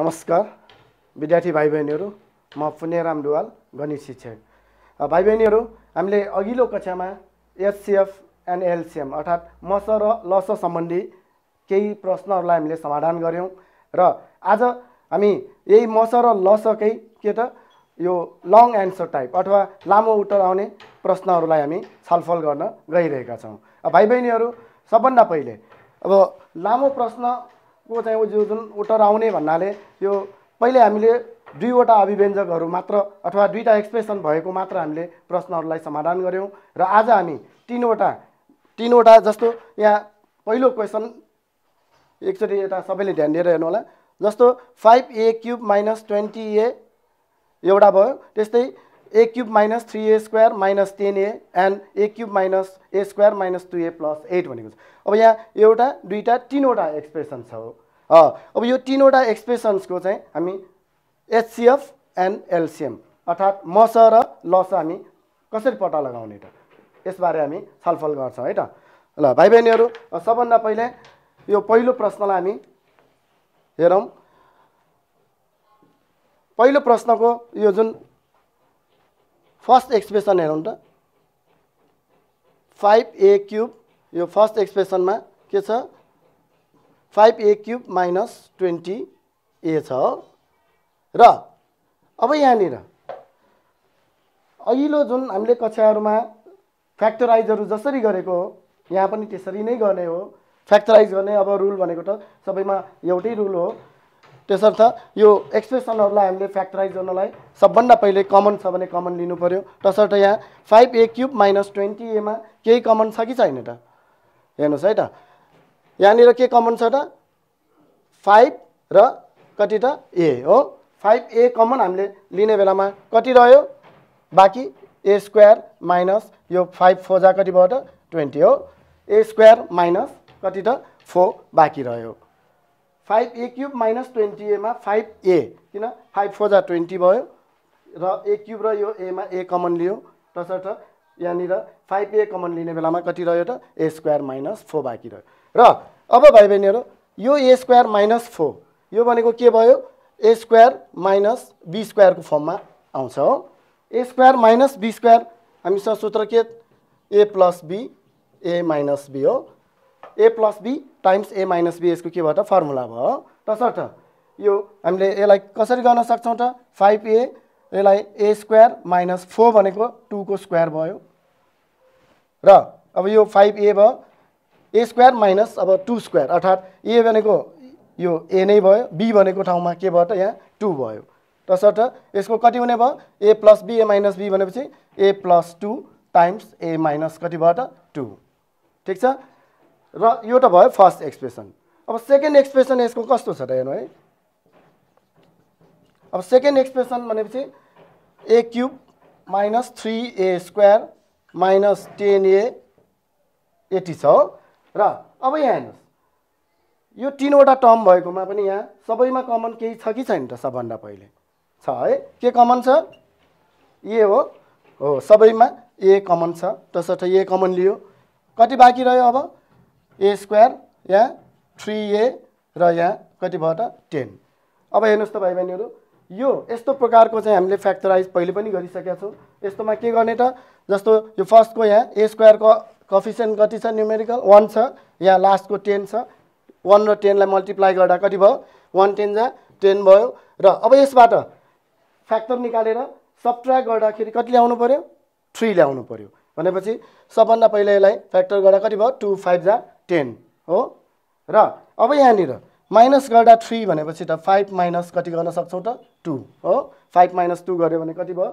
नमस्कार विद्यार्थी भाइ बहिनीहरू म पुण्यराम डुवाल गणित शिक्षक भाइ बहिनीहरू हामीले अघिल्लो कक्षामा एचसिएफ एन्ड एलसिएम अर्थात् मस र लस सम्बन्धी केही प्रश्नहरूलाई हामीले समाधान गऱ्यौँ र आज हामी यही मस र लसकै के त यो लङ एन्सर टाइप अथवा लामो उत्तर आउने प्रश्नहरूलाई हामी छलफल गर्न गइरहेका छौँ भाइ बहिनीहरू सबभन्दा पहिले अब लामो प्रश्न को चाहिँ यो जुन ओटर आउने भन्नाले यो पहिले हामीले दुईवटा अभिव्यञ्जकहरू मात्र अथवा दुईवटा एक्सप्रेसन भएको मात्र हामीले प्रश्नहरूलाई समाधान गऱ्यौँ र आज हामी तिनवटा तिनवटा जस्तो यहाँ पहिलो क्वेसन एकचोटि यता सबैले ध्यान दिएर हेर्नु होला जस्तो five a cube minus twenty a एउटा भयो त्यस्तै a cube minus three a square minus ten a and a cube minus A square minus two A plus eight भनेको छ अब यहाँ एउटा दुईवटा तिनवटा एक्सप्रेसन छ हो अब यो तिनवटा एक्सप्रेसन्सको चाहिँ हामी एचसिएफ एन्ड एलसिएम अर्थात् मस र लस हामी कसरी पट्टा लगाउने त यसबारे हामी छलफल गर्छौँ है त ल भाइ बहिनीहरू सबभन्दा पहिले यो पहिलो प्रश्नलाई हामी हेरौँ पहिलो प्रश्नको यो जुन फर्स्ट एक्सप्रेसन हेरौँ त फाइभ ए क्युब यो फर्स्ट एक्सप्रेसनमा के छ five a cube minus twenty a छ र अब यहाँनिर अहिलो जुन हामीले कक्षाहरूमा फ्याक्टराइजहरू जसरी गरेको हो यहाँ पनि त्यसरी नै गर्ने हो फ्याक्टराइज गर्ने अब रुल भनेको त सबैमा एउटै रुल हो त्यसर्थ यो एक्सप्रेसनहरूलाई हामीले फ्याक्टराइज गर्नलाई सबभन्दा पहिले कमन छ भने कमन लिनु पऱ्यो तसर्थ यहाँ five a cube minus twenty एमा केही कमन छ कि छैन त हेर्नुहोस् है त यहाँनिर के कमन छ त फाइभ र कति त ए हो फाइभ ए कमन हामीले लिने बेलामा कति रह्यो बाँकी ए स्क्वायर माइनस यो फाइभ फोर जा कति भयो त ट्वेन्टी हो ए स्क्वायर माइनस कति त फोर बाँकी रह्यो five a cube minus twenty एमा फाइभ ए किन फाइभ फोर जा ट्वेन्टी भयो र ए क्युब र यो एमा ए कमन लियो तसर्थ यहाँनिर फाइभ ए कमन लिने बेलामा कति रह्यो त ए स्क्वायर माइनस फोर बाँकी रह्यो र अब भाइ बहिनीहरू यो ए स्क्वायर माइनस फोर यो भनेको के भयो ए स्क्वायर माइनस बी स्क्वायरको फर्ममा आउँछ हो a square minus be square हामीसँग सूत्र के a plus be A minus b हो a plus be times a minus b यसको के भयो त फर्मुला भयो तसर्थ यो हामीले यसलाई कसरी गर्न सक्छौँ त फाइभ ए यसलाई ए स्क्वायर माइनस फोर भनेको टूको स्क्वायर भयो र अब यो फाइभ ए भयो ए स्क्वायर माइनस अब टू स्क्वायर अर्थात् ए भनेको यो ए नै भयो बी भनेको ठाउँमा के भयो त यहाँ टू भयो तसर्थ यसको कति हुने भयो ए plus be A minus b भनेपछि a plus two times a minus कति भयो त टू ठिक छ र यो त भयो फर्स्ट एक्सप्रेसन अब सेकेन्ड एक्सप्रेसन यसको कस्तो छ त हेर्नु है अब सेकेन्ड एक्सप्रेसन भनेपछि a cube minus three a square minus ten a यति छ हो र अब यहाँ हेर्नुहोस् यो तिनवटा टर्म भएकोमा पनि यहाँ सबैमा कमन केही छ कि छैन त सबभन्दा पहिले छ है के कमन छ ए हो हो सबैमा ए कमन छ तसर्थ ए कमन लियो कति बाँकी रह्यो अब ए स्क्वायर यहाँ थ्री ए र यहाँ कति भयो त टेन अब हेर्नुहोस् त भाइ बहिनीहरू यो यस्तो प्रकारको चाहिँ हामीले फ्याक्टराइज पहिले पनि गरिसकेका छौँ यस्तोमा के गर्ने त जस्तो यो फर्स्टको यहाँ ए स्क्वायरको कफिसियन्ट कति छ न्युमेरिकल वान छ यहाँ लास्टको टेन छ वान र टेनलाई मल्टिप्लाई गर्दा कति भयो वान टेन जा टेन भयो र अब यसबाट फ्याक्टर निकालेर सब्ट्र्याक गर्दाखेरि कति ल्याउनु पऱ्यो थ्री ल्याउनु पऱ्यो भनेपछि सबभन्दा पहिला यसलाई फ्याक्टर गर्दा कति भयो टू फाइभ जा टेन हो र अब यहाँनिर माइनस गर्दा थ्री भनेपछि त फाइभ माइनस कति गर्न सक्छौँ त टू हो फाइभ माइनस टू गऱ्यो भने कति भयो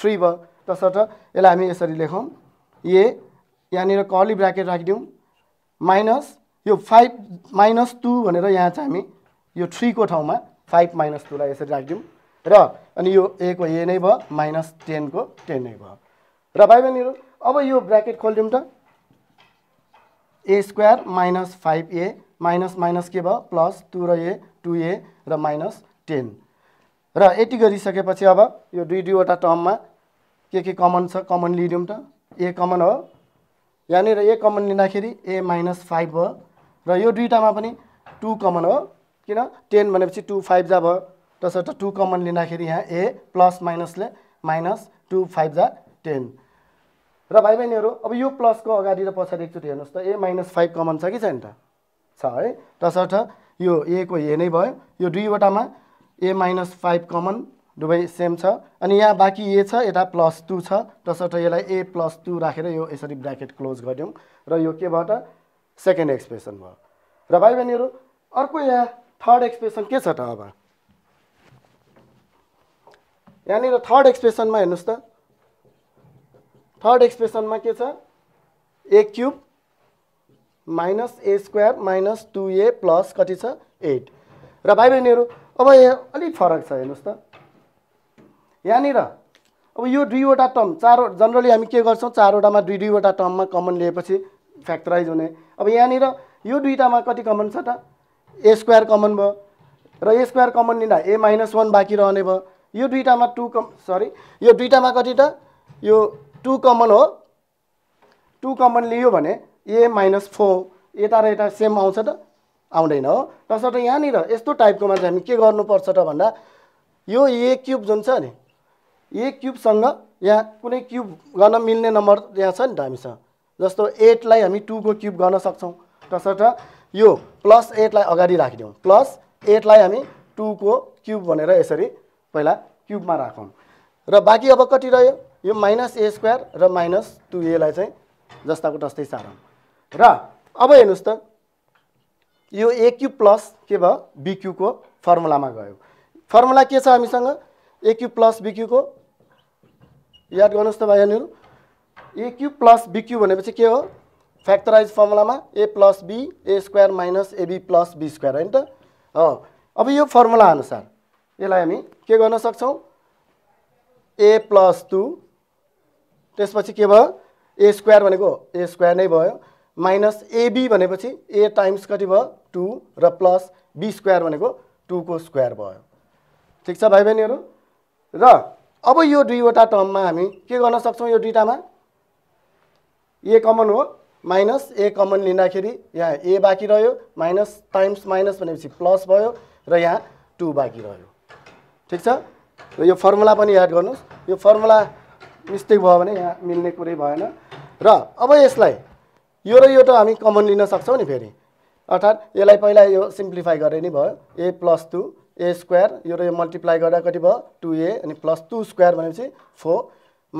थ्री भयो तसर्थ यसलाई हामी यसरी लेखौँ ए यहाँनिर कर्ली ब्राकेट राखिदिउँ माइनस यो फाइभ माइनस टू भनेर यहाँ चाहिँ हामी यो थ्रीको ठाउँमा फाइभ माइनस टूलाई यसरी राखिदिउँ र अनि यो ए को ए नै भयो माइनस टेनको टेन नै भयो र भाइ बहिनीहरू अब यो ब्राकेट खोलिदिउँ त ए square minus five a minus minus के भयो प्लस टु र ए टु ए र माइनस टेन र यति गरिसकेपछि अब यो दुई दुईवटा टर्ममा के के कमन छ कमन लिइदिउँ त ए कमन हो यहाँनिर ए कमन लिँदाखेरि ए माइनस फाइभ भयो र यो दुईवटामा पनि टु कमन हो किन टेन भनेपछि टु फाइभ जा भयो तसर्थ टु कमन लिँदाखेरि यहाँ ए प्लस माइनसले माइनस टु फाइभ जा टेन र भाइ बहिनीहरू अब यो प्लसको अगाडि र पछाडि एकचोटि हेर्नुहोस् त ए माइनस फाइभ कमन छ कि छैन त छ है तसर्थ यो ए को ए नै भयो यो दुईवटामा ए माइनस फाइभ कमन दुवै सेम छ अनि यहाँ बाँकी ए छ यता प्लस टू छ तसर्थ यसलाई ए प्लस टू राखेर यो यसरी ब्राकेट क्लोज गऱ्यौँ र यो के भयो त सेकेन्ड एक्सप्रेसन भयो र भाइ बहिनीहरू अर्को यहाँ थर्ड एक्सप्रेसन के छ त अब यहाँनिर थर्ड एक्सप्रेसनमा हेर्नुहोस् त थर्ड एक्सप्रेसनमा के छ a cube minus A square minus two A plus कति छ एट र भाइ बहिनीहरू अब यहाँ अलिक फरक छ हेर्नुहोस् त यहाँनिर अब यो दुईवटा टर्म चार जनरली हामी के गर्छौँ चारवटामा दुई दुईवटा टर्ममा कमन लिएपछि फ्याक्टराइज हुने अब यहाँनिर यो दुईवटामा कति कमन छ त ए स्क्वायर कमन भयो र ए स्क्वायर कमन लिँदा ए माइनस वान बाँकी रहने भयो यो दुईवटामा टु कम सरी यो दुईवटामा कति त यो टु कमन हो टु कमन लियो भने ए माइनस फोर यता र यता सेम आउँछ त आउँदैन हो तसर्थ यहाँनिर यस्तो टाइपको मान्छे हामी के गर्नुपर्छ त भन्दा यो ए क्युब जुन छ नि ए क्युबसँग यहाँ कुनै क्युब गर्न मिल्ने नम्बर यहाँ छ नि त हामीसँग जस्तो एटलाई हामी टूको क्युब गर्न सक्छौँ तसर्थ यो प्लस एटलाई अगाडि राखिदिउँ प्लस एटलाई हामी टूको क्युब भनेर यसरी पहिला क्युबमा राखौँ र बाँकी अब कति रह्यो यो माइनस ए स्क्वायर र माइनस टु एलाई चाहिँ जस्ताको तस्तै सारौँ र अब हेर्नुहोस् त यो एक्यु प्लस के भयो बिक्युको फर्मुलामा गयो फर्मुला के छ हामीसँग एक्यु प्लस बिक्युको याद गर्नुहोस् त भाइ यहाँनिर एक्यु प्लस बिक्यु भनेपछि के हो फ्याक्टराइज फर्मुलामा a plus be a square minus ab plus be square होइन त हो अब यो फर्मुला अनुसार यसलाई हामी के गर्न सक्छौँ ए प्लस टू त्यसपछि के भयो ए स्क्वायर भनेको ए स्क्वायर नै भयो माइनस एबी भनेपछि ए टाइम्स कति भयो टू र प्लस बी स्क्वायर भनेको टुको स्क्वायर भयो ठिक छ भाइ बहिनीहरू र अब यो दुईवटा टर्ममा हामी के गर्न सक्छौँ यो दुईवटामा ए कमन हो माइनस ए कमन लिँदाखेरि यहाँ ए बाँकी रह्यो माइनस टाइम्स माइनस भनेपछि प्लस भयो र यहाँ टु बाँकी रह्यो ठिक छ यो फर्मुला पनि याद गर्नुहोस् यो फर्मुला मिस्टेक भयो भने यहाँ मिल्ने कुरै भएन र अब यसलाई यो र यो त हामी कमन लिन सक्छौँ नि फेरि अर्थात् यसलाई पहिला यो सिम्प्लिफाई गरे नि भयो ए प्लस टू ए स्क्वायर यो र यो मल्टिप्लाई गर्दा कति भयो टु ए अनि प्लस टू स्क्वायर भनेपछि four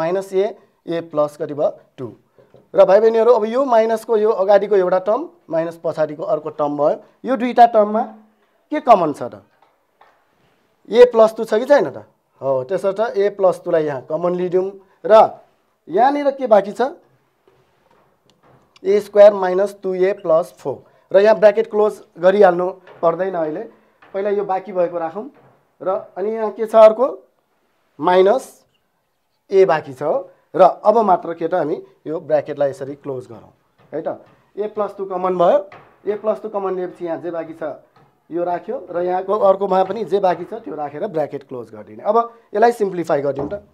minus a a plus कति भयो टू र भाइ बहिनीहरू अब यो माइनसको यो अगाडिको एउटा टर्म माइनस पछाडिको अर्को टर्म भयो यो दुईवटा टर्ममा के कमन छ त ए प्लस टू छ कि छैन त हो त्यसर्थ ए प्लस टूलाई यहाँ कमन लिदिउँ र यहाँनिर के बाँकी छ a square minus two A plus four र यहाँ ब्राकेट क्लोज गरिहाल्नु पर्दैन अहिले पहिला यो बाँकी भएको राखौँ र अनि यहाँ के छ अर्को माइनस ए बाँकी छ र अब मात्र के त हामी यो ब्राकेटलाई यसरी क्लोज गरौँ है त ए प्लस टू कमन भयो ए प्लस टू कमन लिएपछि यहाँ जे बाँकी छ यो राख्यो र यहाँको अर्कोमा पनि जे बाँकी छ त्यो राखेर ब्राकेट क्लोज गरिदिने अब यसलाई सिम्प्लिफाई गरिदिउँ त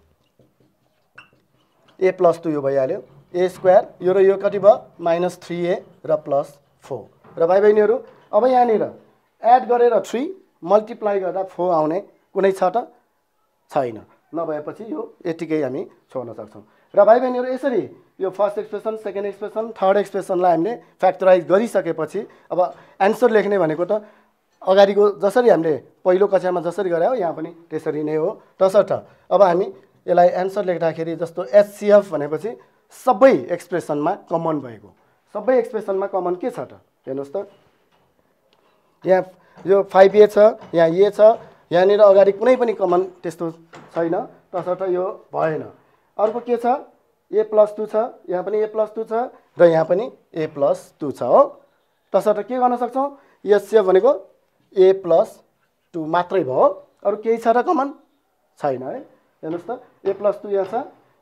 ए प्लस टू यो भइहाल्यो ए स्क्वायर यो र यो कति भयो माइनस थ्री ए र प्लस फोर र भाइ बहिनीहरू अब यहाँनिर एड गरेर थ्री मल्टिप्लाई गर्दा फोर आउने कुनै छ त छैन नभएपछि यो यतिकै हामी छोड्न सक्छौँ र भाइ बहिनीहरू यसरी यो first expression second expression third एक्सप्रेसनलाई हामीले फ्याक्टराइज गरिसकेपछि अब एन्सर लेख्ने भनेको त अगाडिको जसरी हामीले पहिलो कक्षामा जसरी गरायो यहाँ पनि त्यसरी नै हो तसर्थ अब हामी यसलाई एन्सर लेख्दाखेरि जस्तो एचसिएफ भनेपछि सबै एक्सप्रेसनमा कमन भएको सबै एक्सप्रेसनमा कमन के छ त हेर्नुहोस् त यहाँ यो फाइभ ए छ यहाँ ए छ यहाँनिर अगाडि कुनै पनि कमन त्यस्तो छैन तसर्थ यो भएन अर्को के छ ए प्लस टू छ यहाँ पनि ए प्लस टू छ र यहाँ पनि ए प्लस टू छ हो तसर्थ के गर्न सक्छौँ एचसिएफ भनेको ए प्लस टू मात्रै भयो अरू केही छ र कमन छैन है हेर्नुहोस् त ए प्लस टू यहाँ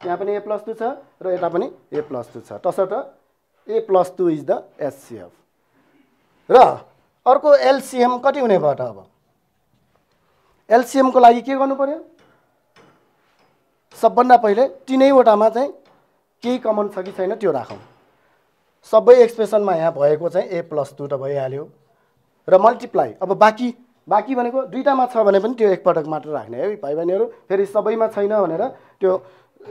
छ यहाँ पनि ए प्लस टू छ र यता पनि ए प्लस टू छ तसर्थ ए plus two is the HCF र अर्को एलसिएम कति हुने भयो त अब एलसिएमको लागि के गर्नु पऱ्यो सबभन्दा पहिले तिनैवटामा चाहिँ केही कमन छ कि छैन त्यो राखौँ सबै एक्सप्रेसनमा यहाँ भएको चाहिँ ए प्लस टू त भइहाल्यो र मल्टिप्लाई अब बाँकी बाँकी भनेको दुइटामा छ भने पनि त्यो एकपटक मात्र राख्ने है भाइ बहिनीहरू फेरि सबैमा छैन भनेर त्यो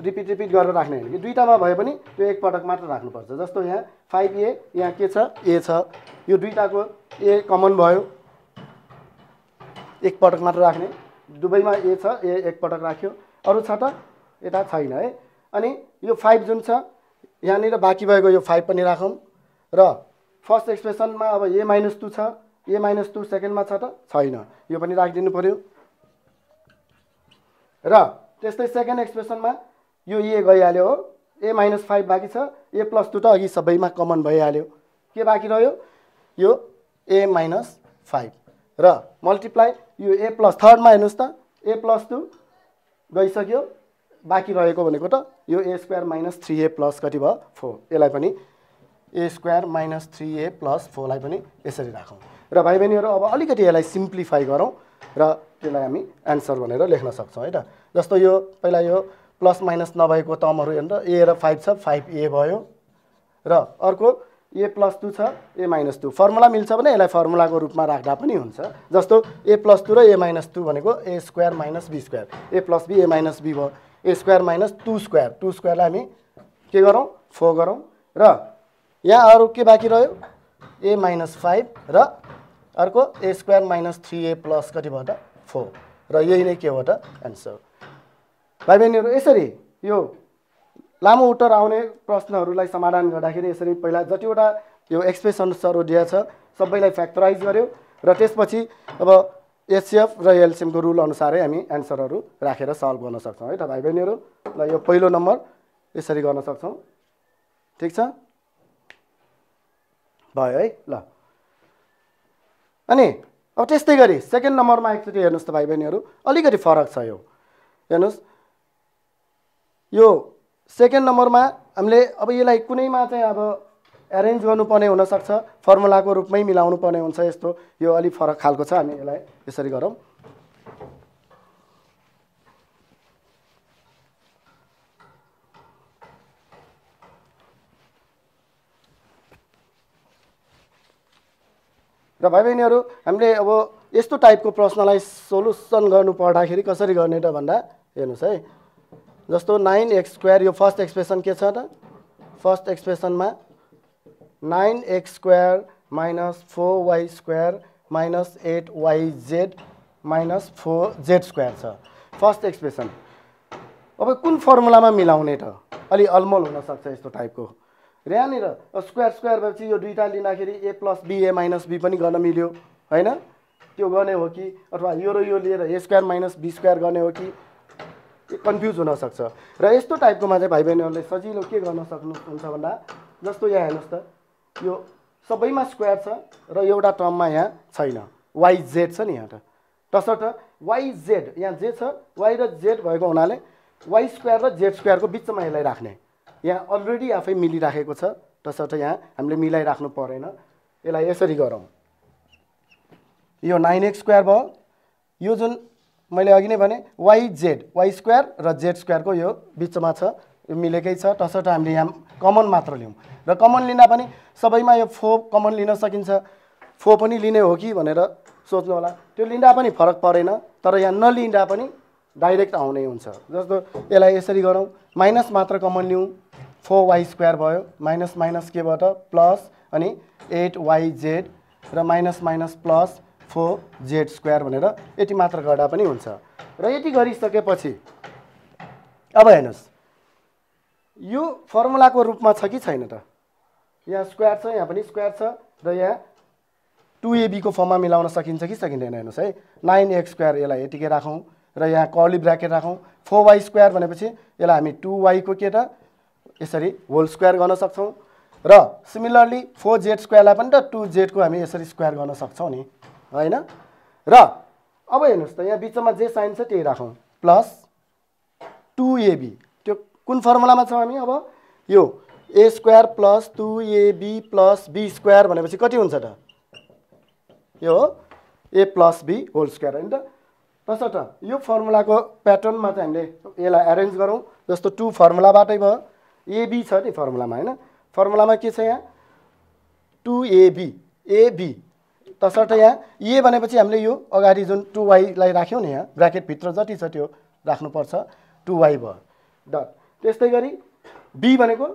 रिपिट रिपिट गरेर राख्ने होइन कि दुइटामा भए पनि त्यो एकपटक मात्र राख्नुपर्छ जस्तो यहाँ फाइभ ए यहाँ के छ ए छ यो दुइटाको ए कमन भयो एकपटक मात्र राख्ने दुबईमा ए छ ए एकपटक राख्यो अरू छ त यता छैन है अनि यो फाइभ जुन छ यहाँनिर बाँकी भएको यो फाइभ पनि राखौँ र फर्स्ट एक्सप्रेसनमा अब ए माइनस टू छ ए माइनस टू सेकेन्डमा छ त छैन यो पनि राखिदिनु पऱ्यो र त्यस्तै सेकेन्ड एक्सप्रेसनमा यो ए गइहाल्यो हो ए माइनस फाइभ बाँकी छ ए प्लस टू त अघि सबैमा कमन भइहाल्यो के बाँकी रह्यो यो ए माइनस फाइभ र मल्टिप्लाई यो ए प्लस थर्डमा हेर्नुहोस् त ए प्लस टू गइसक्यो बाँकी रहेको भनेको त यो ए square minus three a plus कति भयो फोर यसलाई पनि a square minus three a plus फोरलाई पनि यसरी राखौँ र भाइ बहिनीहरू अब अलिकति यसलाई सिम्प्लिफाई गरौँ र त्यसलाई हामी एन्सर भनेर लेख्न सक्छौँ है त जस्तो यो पहिला यो प्लस माइनस नभएको टर्महरू हेर्नु ए र फाइभ छ फाइभ ए भयो र अर्को ए प्लस टू छ ए माइनस टू फर्मुला मिल्छ भने यसलाई फर्मुलाको रूपमा राख्दा पनि हुन्छ जस्तो ए प्लस टू र ए माइनस टू भनेको a square minus be square a plus be A minus be भयो a square minus two square two स्क्वायरलाई हामी के गरौँ फोर गरौँ र यहाँ अरू के बाँकी रह्यो ए माइनस फाइभ र अर्को a square minus three a plus कतिबाट फोर र यही नै के हो त एन्सर भाइ बहिनीहरू यसरी यो लामो उत्तर आउने प्रश्नहरूलाई समाधान गर्दाखेरि यसरी पहिला जतिवटा यो एक्सप्रेसन्सहरू दिएछ छ सबैलाई फ्याक्टराइज गऱ्यो र त्यसपछि अब एचसिएफ र एलसिएमको रुल अनुसारै हामी एन्सरहरू राखेर सल्भ गर्न सक्छौँ है त भाइ बहिनीहरू ल यो पहिलो नम्बर यसरी गर्न सक्छौँ ठिक छ भयो है ल अनि अब त्यस्तै गरी सेकेन्ड नम्बरमा एकचोटि हेर्नुहोस् त भाइ बहिनीहरू अलिकति फरक छ यो हेर्नुहोस् यो सेकेन्ड नम्बरमा हामीले अब यसलाई कुनैमा चाहिँ अब एरेन्ज गर्नुपर्ने हुनसक्छ फर्मुलाको रूपमै मिलाउनु पर्ने हुन्छ यस्तो यो अलिक फरक खालको छ हामी यसलाई यसरी गरौँ र भाइ बहिनीहरू हामीले अब यस्तो टाइपको प्रश्नलाई सोलुसन गर्नु पर्दाखेरि कसरी गर्ने त भन्दा हेर्नुहोस् है जस्तो नाइन एक्स स्क्वायर यो फर्स्ट एक्सप्रेसन के छ त फर्स्ट एक्सप्रेसनमा nine x square minus four y square minus eight y z minus four z square छ फर्स्ट एक्सप्रेसन अब कुन फर्मुलामा मिलाउने त अलि अलमल हुनसक्छ यस्तो टाइपको र यहाँनिर स्क्वायर स्क्वायर भएपछि यो दुईवटा लिँदाखेरि a plus be A minus b पनि गर्न मिल्यो होइन त्यो गर्ने हो कि अथवा यो र यो लिएर a square minus be square गर्ने हो कि कन्फ्युज हुनसक्छ र यस्तो टाइपकोमा चाहिँ भाइ बहिनीहरूले सजिलो के गर्न सक्नुहुन्छ भन्दा जस्तो यहाँ हेर्नुहोस् त यो सबैमा स्क्वायर छ र एउटा टर्ममा यहाँ छैन वाइ जेड छ नि यहाँ त तसर्थ वाई जेड यहाँ जे छ वाइ र जेड भएको हुनाले वाइ स्क्वायर र जेड स्क्वायरको बिचमा यसलाई राख्ने यहाँ अलरेडी आफै मिलिराखेको छ तसर्थ यहाँ हामीले मिलाइराख्नु परेन यसलाई यसरी गरौँ यो नाइन एक्स स्क्वायर भयो यो जुन मैले अघि नै भने वाइ जेड वाइ स्क्वायर र जेड स्क्वायरको यो बिचमा छ यो मिलेकै छ तसर्थ हामीले यहाँ कमन मात्र लियौँ र कमन लिँदा पनि सबैमा यो फो कमन लिन सकिन्छ फो पनि लिने हो कि भनेर सोच्नु होला त्यो लिँदा पनि फरक परेन तर यहाँ नलिँदा पनि डाइरेक्ट आउने हुन्छ जस्तो यसलाई यसरी गरौँ माइनस मात्र कमन लिउँ फोर वाइ स्क्वायर भयो माइनस माइनस केबाट प्लस अनि एट वाइ जेड र minus minus plus four z square भनेर यति मात्र गर्दा पनि हुन्छ र यति गरिसकेपछि अब हेर्नुहोस् यो फर्मुलाको रूपमा छ कि छैन त यहाँ स्क्वायर छ यहाँ पनि स्क्वायर छ र यहाँ टु एबीको फर्ममा मिलाउन सकिन्छ कि सकिँदैन हेर्नुहोस् है नाइन एक्स स्क्वायर यसलाई यतिकै राखौँ र यहाँ कर्ली ब्राकेट राखौँ फोर वाइ स्क्वायर भनेपछि यसलाई हामी टु वाइको के त यसरी होल स्क्वायर गर्न सक्छौँ र सिमिलरली फोर जेड स्क्वायरलाई पनि त टु जेडको हामी यसरी स्क्वायर गर्न सक्छौँ नि होइन र अब हेर्नुहोस् त यहाँ बिचमा जे साइन छ त्यही राखौँ प्लस टु एबी त्यो कुन फर्मुलामा छौँ हामी अब यो ए square plus two AB plus be square भनेपछि कति हुन्छ त यो हो a plus be whole square होइन त तसर्थ यो फर्मुलाको प्याटर्नमा चाहिँ हामीले यसलाई एरेन्ज गरौँ जस्तो टु फर्मुलाबाटै भयो एबी छ नि फर्मुलामा होइन फर्मुलामा के छ यहाँ टु एबी एबी तसर्थ यहाँ ए भनेपछि हामीले यो अगाडि जुन टु वाईलाई राख्यौँ नि यहाँ ब्राकेटभित्र जति छ त्यो राख्नुपर्छ टु वाई भयो डट त्यस्तै गरी बी भनेको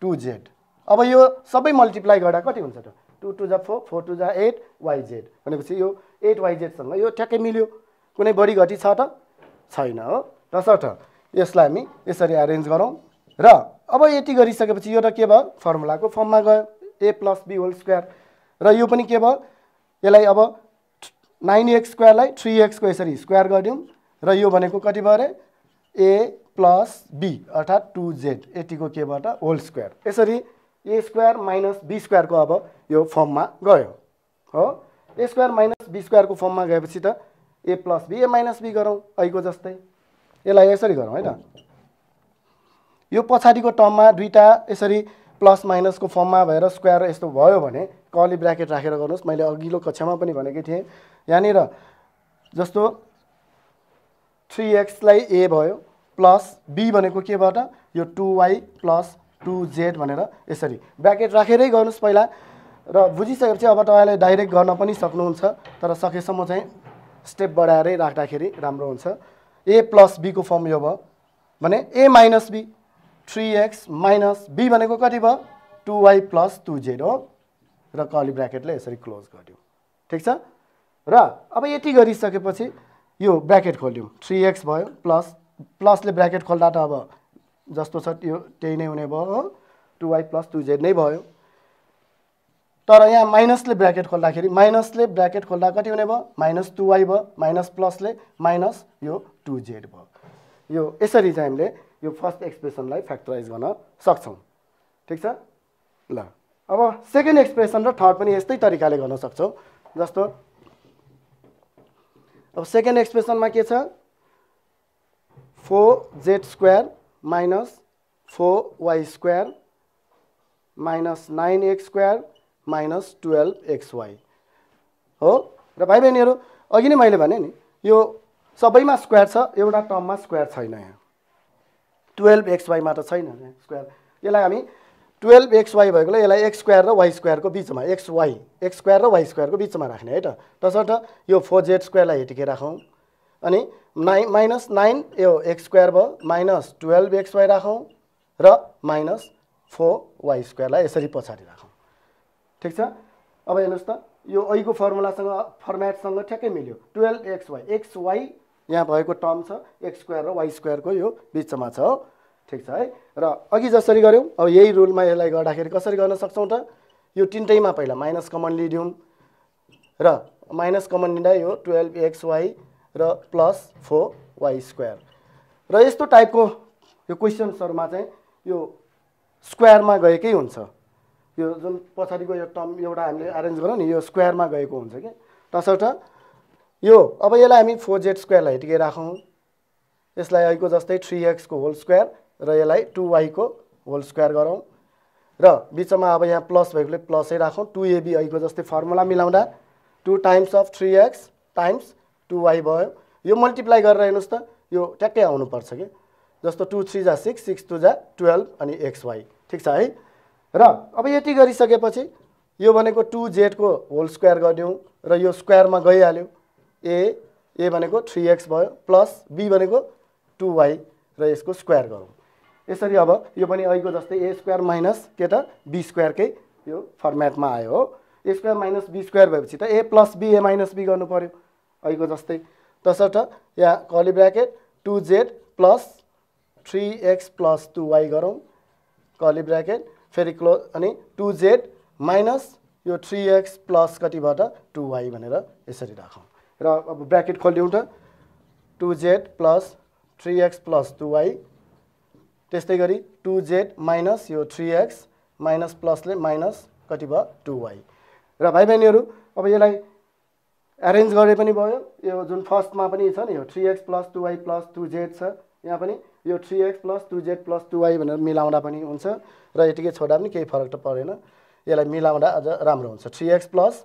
टु जेड अब यो सबै मल्टिप्लाई गर्दा कति हुन्छ त टु टु जा फोर फोर टु जा एट वाइजेड भनेपछि यो एट वाइजेडसँग यो ठ्याक्कै मिल्यो कुनै बढी घटी छ त छैन हो तसर्थ यसलाई हामी यसरी एरेन्ज गरौँ र अब यति गरिसकेपछि यो त के भयो फर्मुलाको फर्ममा गयो a plus be whole square र यो पनि के भयो यसलाई अब नाइन एक्स स्क्वायरलाई थ्री एक्सको यसरी स्क्वायर गरिदिउँ र यो भनेको कति भयो अरे ए प्लस बी अर्थात् टु जेड यतिको के भयो त होल स्क्वायर यसरी ए स्क्वायर माइनस बी स्क्वायरको अब यो फर्ममा गयो हो ए स्क्वायर माइनस बी स्क्वायरको फर्ममा गएपछि त ए plus be A minus be गरौँ अहिलेको जस्तै यसलाई यसरी गरौँ है त यो पछाडिको टर्ममा दुईवटा यसरी प्लस माइनसको फर्ममा भएर स्क्वायर यस्तो भयो भने कली ब्राकेट राखेर गर्नुहोस् मैले अघिल्लो कक्षामा पनि भनेकै थिएँ यहाँनिर जस्तो थ्री एक्सलाई ए भयो प्लस बी भनेको केबाट यो two y plus two z भनेर यसरी ब्राकेट राखेरै गर्नुहोस् पहिला र बुझिसकेपछि अब तपाईँले डाइरेक्ट गर्न पनि सक्नुहुन्छ तर सकेसम्म चाहिँ स्टेप बढाएरै राख्दाखेरि राम्रो हुन्छ ए प्लस बीको फर्म यो भयो भने a minus b three x minus be भनेको कति भयो two y plus two z हो र कली ब्राकेटले यसरी क्लोज गऱ्यौँ ठिक छ र अब यति गरिसकेपछि यो ब्राकेट खोल्यौँ थ्री एक्स भयो प्लस प्लसले ब्राकेट खोल्दा त अब जस्तो छ त्यो त्यही नै हुने भयो हो two y plus two z नै भयो तर यहाँ माइनसले ब्राकेट खोल्दाखेरि माइनसले ब्राकेट खोल्दा कति हुने भयो माइनस टु वाइ भयो माइनस प्लसले माइनस यो टु जेड भयो यो यसरी चाहिँ हामीले यो फर्स्ट एक्सप्रेसनलाई फ्याक्टराइज गर्न सक्छौँ ठिक छ ल अब सेकेन्ड एक्सप्रेसन र थर्ड पनि यस्तै तरिकाले गर्न सक्छौँ जस्तो अब सेकेन्ड एक्सप्रेसनमा के छ four z square minus four y square minus nine x square minus twelve x y हो र भाइ बहिनीहरू अघि नै मैले भने नि यो सबैमा स्क्वायर छ एउटा टर्ममा स्क्वायर छैन यहाँ टुवेल्भ एक्स त छैन स्क्वायर यसलाई हामी टुवेल्भ एक्स वाई भएकोले यसलाई एक्स स्क्वायर र वाइ स्क्वायरको बिचमा एक्स वाई एक्स स्क्वायर र वाइ स्क्वायरको बिचमा राख्ने है त तसर्थ यो फोर जेड स्क्वायरलाई हेटिके राखौँ अनि नाइन माइनस नाइन यो एक्स स्क्वायर भयो माइनस टुवेल्भ एक्स वाई राखौँ र माइनस फोर वाइ स्क्वायरलाई यसरी पछाडि राखौँ ठिक छ अब हेर्नुहोस् त यो ऐको फर्मुलासँग फर्मेटसँग ठ्याक्कै मिल्यो twelve x y x y यहाँ भएको टर्म छ एक्स स्क्वायर र वाइ स्क्वायरको यो बिचमा छ हो ठिक छ है र अघि जसरी गऱ्यौँ अब यही रुलमा यसलाई गर्दाखेरि कसरी गर्न सक्छौँ त यो तिनटैमा पहिला माइनस कमन लिदिउँ र माइनस कमन लिँदा यो टुवेल्भ एक्स वाइ र प्लस फोर वाइ स्क्वायर र यस्तो टाइपको यो क्वेसन्सहरूमा चाहिँ यो स्क्वायरमा गएकै हुन्छ यो जुन पछाडिको यो टर्म एउटा हामीले एरेन्ज गरौँ नि यो स्क्वायरमा गएको हुन्छ कि तसर्थ यो अब यसलाई हामी फोर जेड स्क्वायरलाई हेटिकै राखौँ यसलाई अहिलेको जस्तै थ्री एक्सको होल स्क्वायर र यसलाई टु वाईको होल स्क्वायर गरौँ र बिचमा अब यहाँ प्लस भएकोले प्लसै राखौँ टु एबी अहिलेको जस्तै फर्मुला मिलाउँदा two times of three x times two y भयो यो मल्टिप्लाई गरेर हेर्नुहोस् त यो ट्याक्कै आउनुपर्छ कि जस्तो टु थ्री जा सिक्स सिक्स टु जा टुवेल्भ अनि एक्स ठिक छ है र अब यति गरिसकेपछि यो भनेको टु जेडको होल स्क्वायर गरिदिउँ र यो स्क्वायरमा गइहाल्यो ए ए भनेको थ्री एक्स भयो प्लस बी भनेको टु वाई र यसको स्क्वायर गरौँ यसरी अब यो पनि अहिलेको जस्तै ए स्क्वायर माइनस के त बी स्क्वायरकै यो फर्मेटमा आयो हो a square minus be square भएपछि त ए plus be A minus b गर्नु पऱ्यो अहिलेको जस्तै तसर्थ यहाँ curly bracket two z plus three x plus two y गरौँ कली ब्राकेट फेरि क्लो अनि टु जेड माइनस यो थ्री एक्स प्लस कतिबाट टु वाई भनेर यसरी राखौँ र अब ब्राकेट खोलिदिउँ त two z plus three x plus two y त्यस्तै गरी टु जेड माइनस यो थ्री एक्स माइनस प्लसले माइनस कति भयो टु वाई र भाइ बहिनीहरू अब यसलाई एरेन्ज गरे पनि भयो यो जुन फर्स्टमा पनि छ नि यो three x plus two y plus two z छ यहाँ पनि यो three x plus two z plus two y भनेर मिलाउँदा पनि हुन्छ र यतिकै छोड्दा पनि केही फरक त परेन यसलाई मिलाउँदा अझ राम्रो हुन्छ three x plus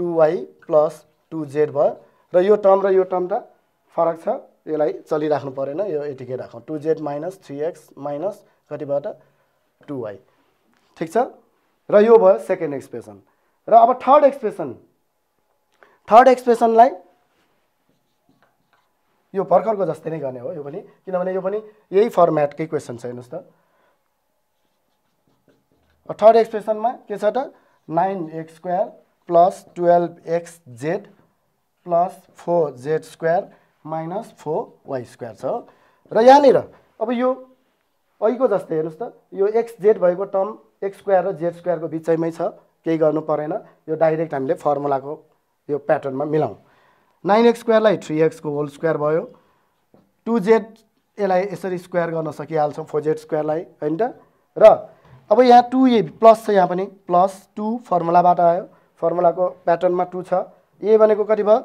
two y plus two z भयो र यो टर्म र यो टर्म त फरक छ यसलाई चलिराख्नु परेन यो यतिकै राखौँ two z minus three x minus कतिबाट टु वाई ठिक छ र यो भयो सेकेन्ड एक्सप्रेसन र अब थर्ड एक्सप्रेसन थर्ड एक्सप्रेसनलाई यो भर्खरको जस्तै नै गर्ने हो यो पनि किनभने यो पनि यही फर्मेटकै क्वेसन छ हेर्नुहोस् त थर्ड एक्सप्रेसनमा के छ त nine x square plus twelve x z plus four z square minus four y square छ र यहाँनिर अब यो अहिलेको जस्तै हेर्नुहोस् त यो एक्स जेड भएको टर्म एक्स स्क्वायर र जेड स्क्वायरको बिचैमै छ केही गर्नु परेन यो डाइरेक्ट हामीले फर्मुलाको यो प्याटर्नमा मिलाउँ नाइन एक्स स्क्वायरलाई थ्री एक्सको होल स्क्वायर भयो टु जेड यसलाई यसरी स्क्वायर गर्न सकिहाल्छौँ फोर जेड स्क्वायरलाई होइन त र अब यहाँ टु ए प्लस छ यहाँ पनि प्लस टू फर्मुलाबाट आयो फर्मुलाको प्याटर्नमा टू छ ए भनेको कति भयो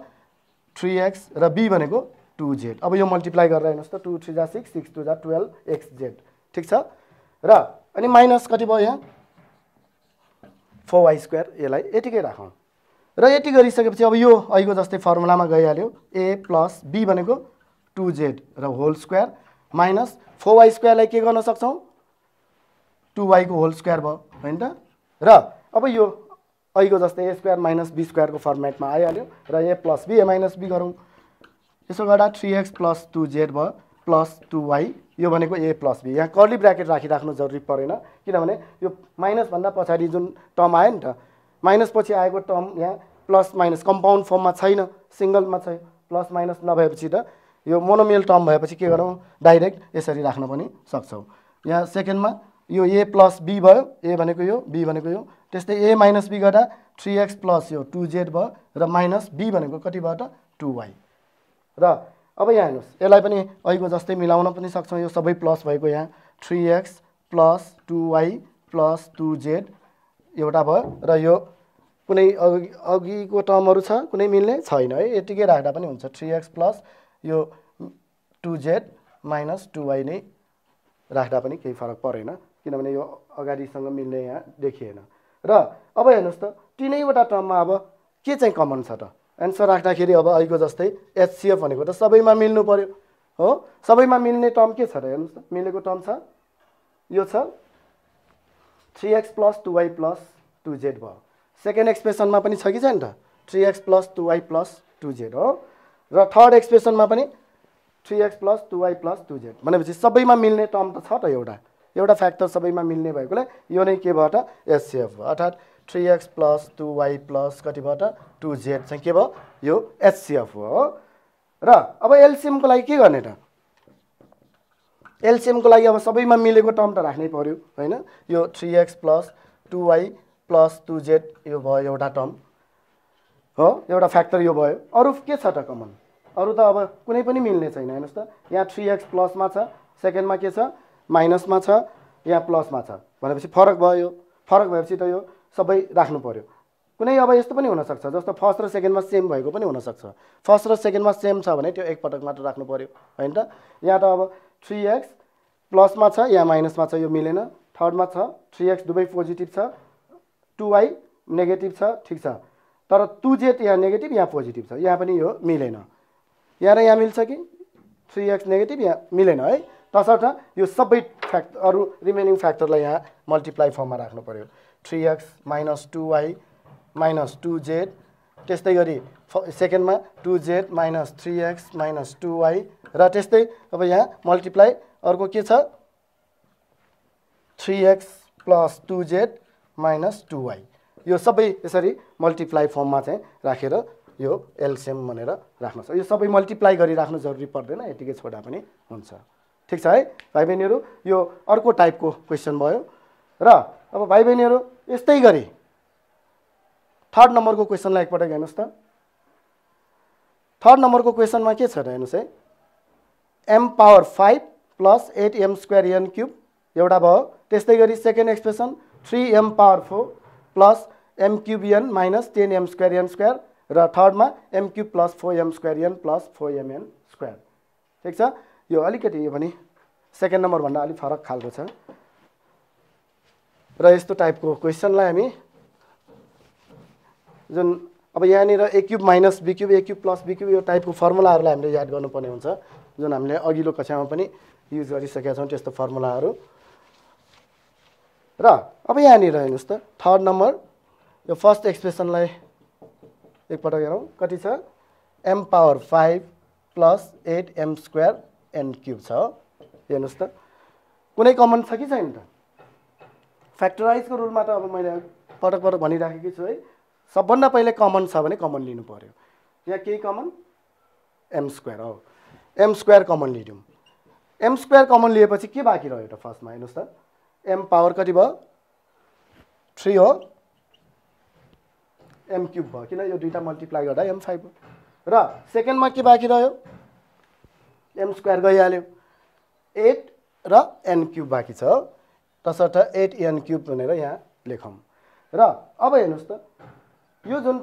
थ्री एक्स र बी भनेको टु जेड अब यो मल्टिप्लाई गरेर हेर्नुहोस् त टु थ्री जा सिक्स सिक्स टू जा टुवेल्भ एक्स जेड ठिक छ र अनि माइनस कति भयो यहाँ फोर वाइ स्क्वायर यसलाई यतिकै राखौँ र यति गरिसकेपछि अब यो अहिलेको जस्तै फर्मुलामा गइहाल्यो ए प्लस बी भनेको टु जेड र whole square minus four y स्क्वायरलाई के गर्न सक्छौँ टु वाइको होल स्क्वायर भयो होइन त र अब यो अहिलेको जस्तै ए स्क्वायर माइनस बी स्क्वायरको फर्मेटमा आइहाल्यो र ए plus be A minus be गरौँ यसो गर्दा three x plus two z भयो प्लस टू वाई यो भनेको ए प्लस बी यहाँ कर्ली ब्राकेट राखिराख्नु जरुरी परेन किनभने यो माइनसभन्दा पछाडि जुन टर्म आयो नि त माइनस पछि आएको टर्म यहाँ प्लस माइनस कम्पाउन्ड फर्ममा छैन सिङ्गलमा छ प्लस माइनस नभएपछि त यो मोनोमियल टर्म भएपछि के गरौँ डाइरेक्ट यसरी राख्न पनि सक्छौँ यहाँ सेकेन्डमा यो ए प्लस बी भयो ए भनेको यो बी भनेको यो त्यस्तै ए माइनस बी गर्दा थ्री एक्स प्लस यो टु जेड भयो र माइनस बी भनेको कति भयो त टु वाई र अब यहाँ हेर्नुहोस् यसलाई पनि अहिलेको जस्तै मिलाउन पनि सक्छौँ यो सबै प्लस भएको यहाँ three x plus two y plus two z एउटा भयो र यो कुनै अघि अघिको टर्महरू छ कुनै मिल्ने छैन है यतिकै राख्दा पनि हुन्छ थ्री एक्स प्लस यो two z minus two y नै राख्दा पनि केही फरक परेन किनभने यो अगाडिसँग मिल्ने यहाँ देखिएन र अब हेर्नुहोस् त तिनैवटा टर्ममा अब के चाहिँ कमन छ त एन्सर राख्दाखेरि अब अहिलेको जस्तै एचसिएफ भनेको त सबैमा मिल्नु पऱ्यो हो सबैमा मिल्ने टर्म के छ र हेर्नुहोस् त मिलेको टर्म छ यो छ three x plus two y plus two z भयो सेकेन्ड एक्सप्रेसनमा पनि छ कि छैन त three x plus two y plus two z हो र थर्ड एक्सप्रेसनमा पनि three x plus two y plus two z भनेपछि सबैमा मिल्ने टर्म त छ त एउटा एउटा फ्याक्टर सबैमा मिल्ने भएकोले यो नै केबाट एचसिएफ भयो अर्थात् three x plus two y plus कतिबाट टु जेड चाहिँ के भयो यो एचसिएफ हो र अब एलसिएमको लागि के गर्ने त एलसिएमको लागि अब सबैमा मिलेको टर्म त राख्नै पऱ्यो होइन यो three x plus two y plus two z यो भयो एउटा टर्म हो एउटा फ्याक्टर यो भयो अरू के छ त कमन अरू त अब कुनै पनि मिल्ने छैन हेर्नुहोस् त यहाँ थ्री एक्स प्लसमा छ सेकेन्डमा के छ माइनसमा छ या प्लसमा छ भनेपछि फरक भयो फरक भएपछि त यो सबै राख्नु पऱ्यो कुनै अब यस्तो पनि हुनसक्छ जस्तो फर्स्ट र सेकेन्डमा सेम भएको पनि हुनसक्छ फर्स्ट र सेकेन्डमा सेम छ भने त्यो एकपटक मात्र राख्नु पऱ्यो होइन त यहाँ त अब थ्री एक्स प्लसमा छ या माइनसमा छ यो मिलेन थर्डमा छ थ्री एक्स दुवै पोजिटिभ छ टु वाई नेगेटिभ छ ठिक छ तर टु जेड यहाँ नेगेटिभ यहाँ पोजिटिभ छ यहाँ पनि यो मिलेन यहाँ र यहाँ मिल्छ कि थ्री एक्स नेगेटिभ यहाँ मिलेन है तसर्थ यो सबै फ्याक्ट अरू रिमेनिङ फ्याक्टरलाई यहाँ मल्टिप्लाई फर्ममा राख्नु पऱ्यो three x minus two y minus two z त्यस्तै गरी सेकेन्डमा two z minus three x minus two y र त्यस्तै अब यहाँ मल्टिप्लाई अर्को के छ three x plus two z minus two y यो सबै यसरी मल्टिप्लाई फर्ममा चाहिँ राखेर यो एलसिएम भनेर राख्नु छ यो सबै मल्टिप्लाई गरी राख्नु जरुरी पर्दैन यतिकै छोडा पनि हुन्छ ठिक छ है भाइ बहिनीहरू यो अर्को टाइपको क्वेसन भयो र अब भाइ बहिनीहरू यस्तै गरी थर्ड नम्बरको क्वेसनलाई एकपटक हेर्नुहोस् त थर्ड नम्बरको क्वेसनमा के छ र हेर्नुहोस् है m power five plus eight m square n cube एउटा भयो त्यस्तै गरी second expression three m power four plus m cube n minus ten m square n square र थर्डमा m cube plus four am square n plus four MN square ठिक छ यो अलिकति यो पनि सेकेन्ड नम्बरभन्दा अलिक फरक खालको छ र यस्तो टाइपको क्वेसनलाई हामी जुन अब यहाँनिर a cube minus b cube a plus be यो टाइपको फर्मुलाहरूलाई हामीले याद गर्नुपर्ने हुन्छ जुन हामीले अघिल्लो कक्षामा पनि युज गरिसकेका छौँ त्यस्तो फर्मुलाहरू र अब यहाँनिर हेर्नुहोस् त थर्ड नम्बर यो फर्स्ट एक्सप्रेसनलाई एकपटक हेरौँ कति छ m power five plus eight m square n cube छ हेर्नुहोस् त कुनै कमन छ कि छैन त फ्याक्टराइजको रुलमा त अब मैले पटक पटक भनिराखेकै छु है सबभन्दा पहिले कमन छ भने कमन लिनु पऱ्यो यहाँ केही कमन एम स्क्वायर हो एम स्क्वायर कमन लिदिउँ एम स्क्वायर कमन लिएपछि के बाँकी रह्यो त फर्स्टमा हेर्नुहोस् त एम पावर कति भयो थ्री हो एम क्युब भयो किन यो दुईवटा मल्टिप्लाई गर्दा एम फाइभ हो र सेकेन्डमा के बाँकी रह्यो एम स्क्वायर गइहाल्यो एट र एन क्युब बाँकी छ तसर्थ एट एन क्युब भनेर यहाँ लेखौँ र अब हेर्नुहोस् त यो जुन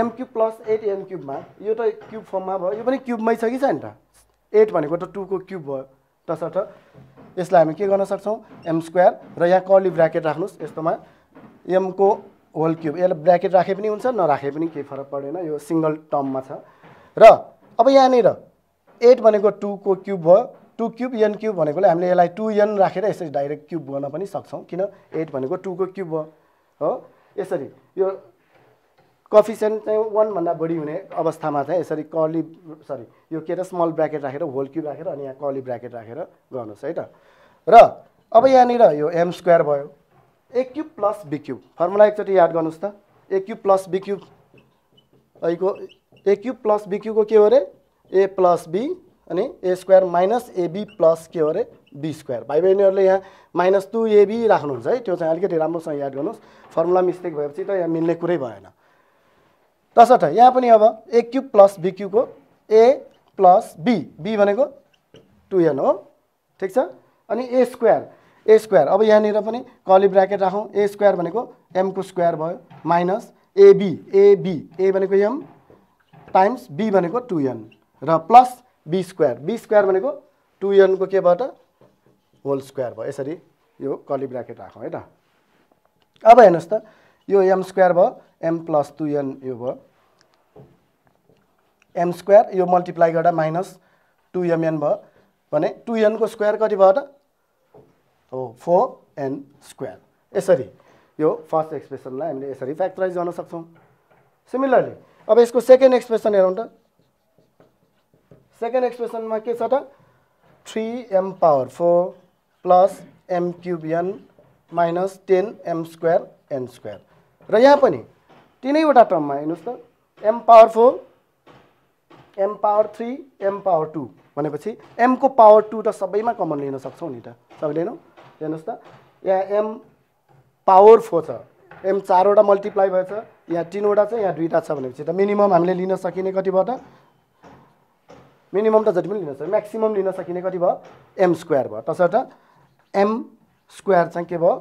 m cube plus eight n क्युबमा यो त क्युब फर्ममा भयो यो पनि क्युबमै छ कि छ नि त एट भनेको त टूको क्युब भयो तसर्थ यसलाई हामी के गर्न सक्छौँ एम स्क्वायर र यहाँ कर्ली ब्राकेट राख्नुहोस् यस्तोमा एमको होल क्युब यसलाई ब्राकेट राखे पनि हुन्छ नराखे पनि केही फरक पर्दैन यो सिङ्गल टर्ममा छ र अब यहाँनिर एट भनेको टूको क्युब भयो टु क्युब एन क्युब भनेकोले हामीले यसलाई टु एन राखेर यसरी डाइरेक्ट क्युब गर्न पनि सक्छौँ किन एट भनेको टूको क्युब भयो हो यसरी यो कफिसियन्ट चाहिँ वानभन्दा बढी हुने अवस्थामा चाहिँ यसरी कर्ली सरी यो के अरे स्मल ब्राकेट राखेर होल क्युब राखेर अनि यहाँ कर्ली ब्राकेट राखेर गर्नुहोस् है त र अब यहाँनिर यो एम स्क्वायर भयो a cube plus b cube formula एकचोटि याद गर्नुहोस् त a cube plus b cube a cube plus b क्युबको के हो अरे ए प्लस बी अनि ए स्क्वायर माइनस एबी प्लस के हो अरे बी स्क्वायर भाइ बहिनीहरूले यहाँ माइनस टू एबी राख्नुहुन्छ है त्यो चाहिँ अलिकति राम्रोसँग याद गर्नुहोस् फर्मुला मिस्टेक भएपछि त यहाँ मिल्ने कुरै भएन तसर्थ यहाँ पनि अब ए क्युब प्लस बी क्युबको ए प्लस बी बी भनेको टु एन हो ठिक छ अनि ए स्क्वायर ए स्क्वायर अब यहाँनिर पनि कली ब्राकेट राखौँ ए स्क्वायर भनेको एमको स्क्वायर भयो माइनस एबी एबी ए भनेको एम टाइम्स बी भनेको टु एन र plus be square be square भनेको टु एनको केबाट होल स्क्वायर भयो यसरी यो कली ब्राकेट राखौँ है त अब हेर्नुहोस् त यो एम स्क्वायर भयो एम प्लस टु एन यो भयो एम स्क्वायर यो मल्टिप्लाई गर्दा माइनस टु एमएन भयो भने टु एनको स्क्वायर कति भयो त हो फोर एन स्क्वायर यसरी यो फर्स्ट एक्सप्रेसनलाई हामीले यसरी फ्याक्टराइज गर्न सक्छौँ सिमिलरली अब यसको सेकेन्ड एक्सप्रेसन हेरौँ त सेकेन्ड एक्सप्रेसनमा के छ त three m power four plus m cube n minus ten m square n square र यहाँ पनि तिनैवटा टर्ममा हेर्नुहोस् त m power four m power three m power two भनेपछि एमको पावर टू त सबैमा कमन लिन सक्छौँ नि त सबैले हेर्नु हेर्नुहोस् त यहाँ एम पावर फोर छ एम चारवटा मल्टिप्लाई भएछ यहाँ तिनवटा छ यहाँ दुईवटा छ भनेपछि त मिनिमम हामीले लिन सकिने कतिबाट मिनिमम त जति पनि लिन सक्यो म्याक्सिमम् लिन सकिने कति भयो एम स्क्वायर भयो तसर्थ एम स्क्वायर चाहिँ के भयो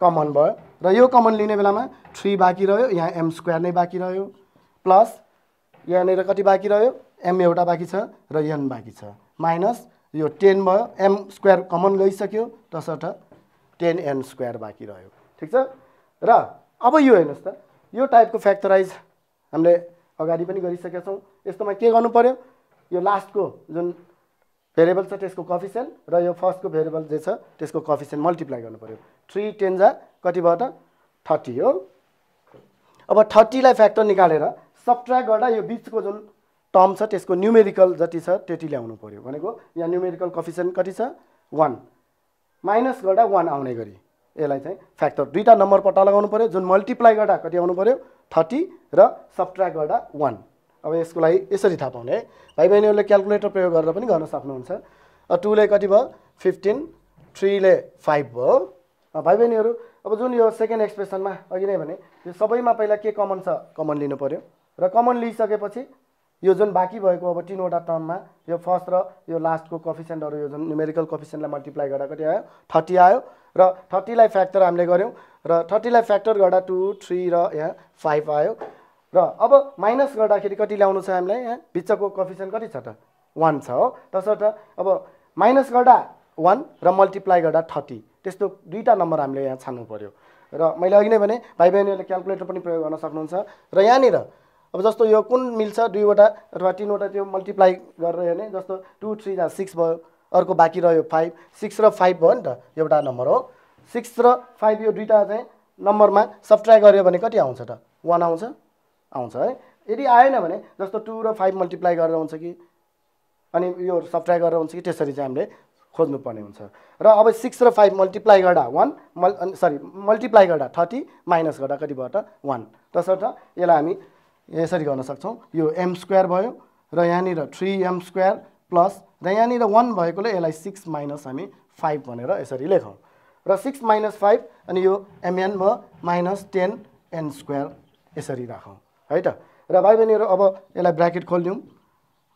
कमन भयो र यो कमन लिने बेलामा थ्री बाँकी रह्यो यहाँ एम स्क्वायर नै बाँकी रह्यो प्लस यहाँनिर कति बाँकी रह्यो एम एउटा बाँकी छ र एन बाँकी छ माइनस यो टेन भयो एम स्क्वायर कमन गइसक्यो तसर्थ टेन एन स्क्वायर बाँकी रह्यो ठिक छ र अब यो हेर्नुहोस् त यो टाइपको फ्याक्टराइज हामीले अगाडि पनि गरिसकेका छौँ यस्तोमा के गर्नु पऱ्यो यो लास्टको जुन भेरिएबल छ त्यसको कफिसियन्ट र यो फर्स्टको भेरिएबल जे छ त्यसको कफिसियन्ट मल्टिप्लाई गर्नु पऱ्यो थ्री टेन जा कति भयो त थर्टी हो अब थर्टीलाई फ्याक्टर निकालेर सब्ट्र्याक्ट गर्दा यो बिचको जुन टर्म छ त्यसको न्युमेरिकल जति छ त्यति ल्याउनु पऱ्यो भनेको यहाँ न्युमेरिकल कफिसियन्ट कति छ वान माइनस गर्दा वान आउने गरी यसलाई चाहिँ फ्याक्टर दुईवटा नम्बर पट्टा लगाउनु पऱ्यो जुन मल्टिप्लाई गर्दा कति आउनु पऱ्यो थर्टी र सब्ट्र्याक्ट गर्दा वान अब यसको लागि यसरी थाहा पाउने है भाइ बहिनीहरूले क्यालकुलेटर प्रयोग गरेर पनि गर्न सक्नुहुन्छ टूले कति भयो फिफ्टिन थ्रीले फाइभ भयो भाइ बहिनीहरू अब जुन यो सेकेन्ड एक्सप्रेसनमा अघि नै भने यो सबैमा पहिला के कमन छ कमन लिनु पऱ्यो र कमन लिइसकेपछि यो जुन बाँकी भएको अब तिनवटा टर्ममा यो फर्स्ट र यो लास्टको कफिसेन्टहरू यो जुन न्युमेरिकल कफिसेन्टलाई मल्टिप्लाई गर्दा कति आयो थर्टी आयो र थर्टीलाई फ्याक्टर हामीले गऱ्यौँ र थर्टीलाई फ्याक्टर गर्दा टू थ्री र यहाँ फाइभ आयो र अब माइनस गर्दाखेरि कति ल्याउनु छ हामीलाई यहाँ भित्रको कफिसन कति छ त वान छ हो तसर्थ अब माइनस गर्दा वान र मल्टिप्लाई गर्दा थर्टी त्यस्तो दुईवटा नम्बर हामीले यहाँ छान्नु पऱ्यो र मैले अघि नै भने भाइ बहिनीहरूले क्यालकुलेटर पनि प्रयोग गर्न सक्नुहुन्छ र यहाँनिर अब जस्तो यो कुन मिल्छ दुईवटा अथवा तिनवटा त्यो मल्टिप्लाई गरेर हेर्ने जस्तो टू थ्री जा सिक्स भयो अर्को बाँकी रह्यो फाइभ सिक्स र फाइभ भयो नि त एउटा नम्बर हो सिक्स र फाइभ यो दुईवटा चाहिँ नम्बरमा सब्ट्राइ गऱ्यो भने कति आउँछ त वान आउँछ आउँछ है यदि आएन भने जस्तो टू र फाइभ मल्टिप्लाई गरेर हुन्छ कि अनि यो सप्ट्राई गरेर हुन्छ कि त्यसरी चाहिँ हामीले खोज्नुपर्ने हुन्छ र अब सिक्स र फाइभ मल्टिप्लाई गर्दा वान मल् सरी मल्टिप्लाई गर्दा थर्टी माइनस गर्दा कति भयो त वान तसर्थ यसलाई हामी यसरी गर्न सक्छौँ यो एम स्क्वायर भयो र यहाँनिर थ्री एम स्क्वायर प्लस र यहाँनिर वान भएकोले यसलाई सिक्स माइनस हामी फाइभ भनेर यसरी लेखौँ र सिक्स माइनस फाइभ अनि यो एमएन भयो माइनस टेन एन स्क्वायर यसरी राखौँ है त र भाइ बहिनीहरू अब यसलाई ब्राकेट खोलिदिउँ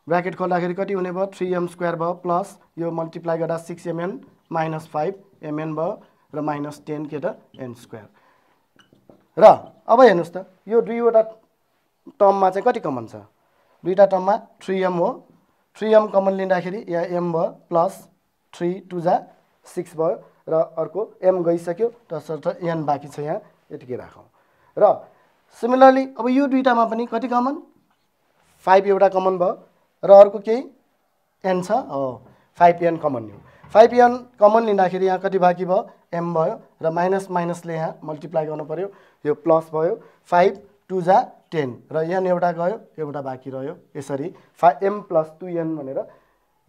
ब्राकेट खोल्दाखेरि कति हुने भयो थ्री एम स्क्वायर भयो प्लस यो मल्टिप्लाई गर्दा six mn minus five mn भयो र माइनस टेन के त एन स्क्वायर र अब हेर्नुहोस् त यो दुईवटा टर्ममा चाहिँ कति कमन छ दुईवटा टर्ममा थ्री एम हो थ्री एम कमन लिँदाखेरि या एम भयो प्लस थ्री टु जा सिक्स भयो र अर्को एम गइसक्यो तसर्थ एन बाँकी छ यहाँ यतिकै राखौँ र सिमिलरली अब यो दुइटामा पनि कति कमन फाइभ एउटा कमन भयो र अर्को केही एन छ हो फाइभ एन कमन लिउँ फाइभ एन कमन लिँदाखेरि यहाँ कति बाँकी भयो एम भयो र माइनस माइनसले यहाँ मल्टिप्लाई गर्नु पऱ्यो यो प्लस भयो फाइभ टु जा टेन र एन एउटा गयो एउटा बाँकी रह्यो यसरी फा एम प्लस टु एन भनेर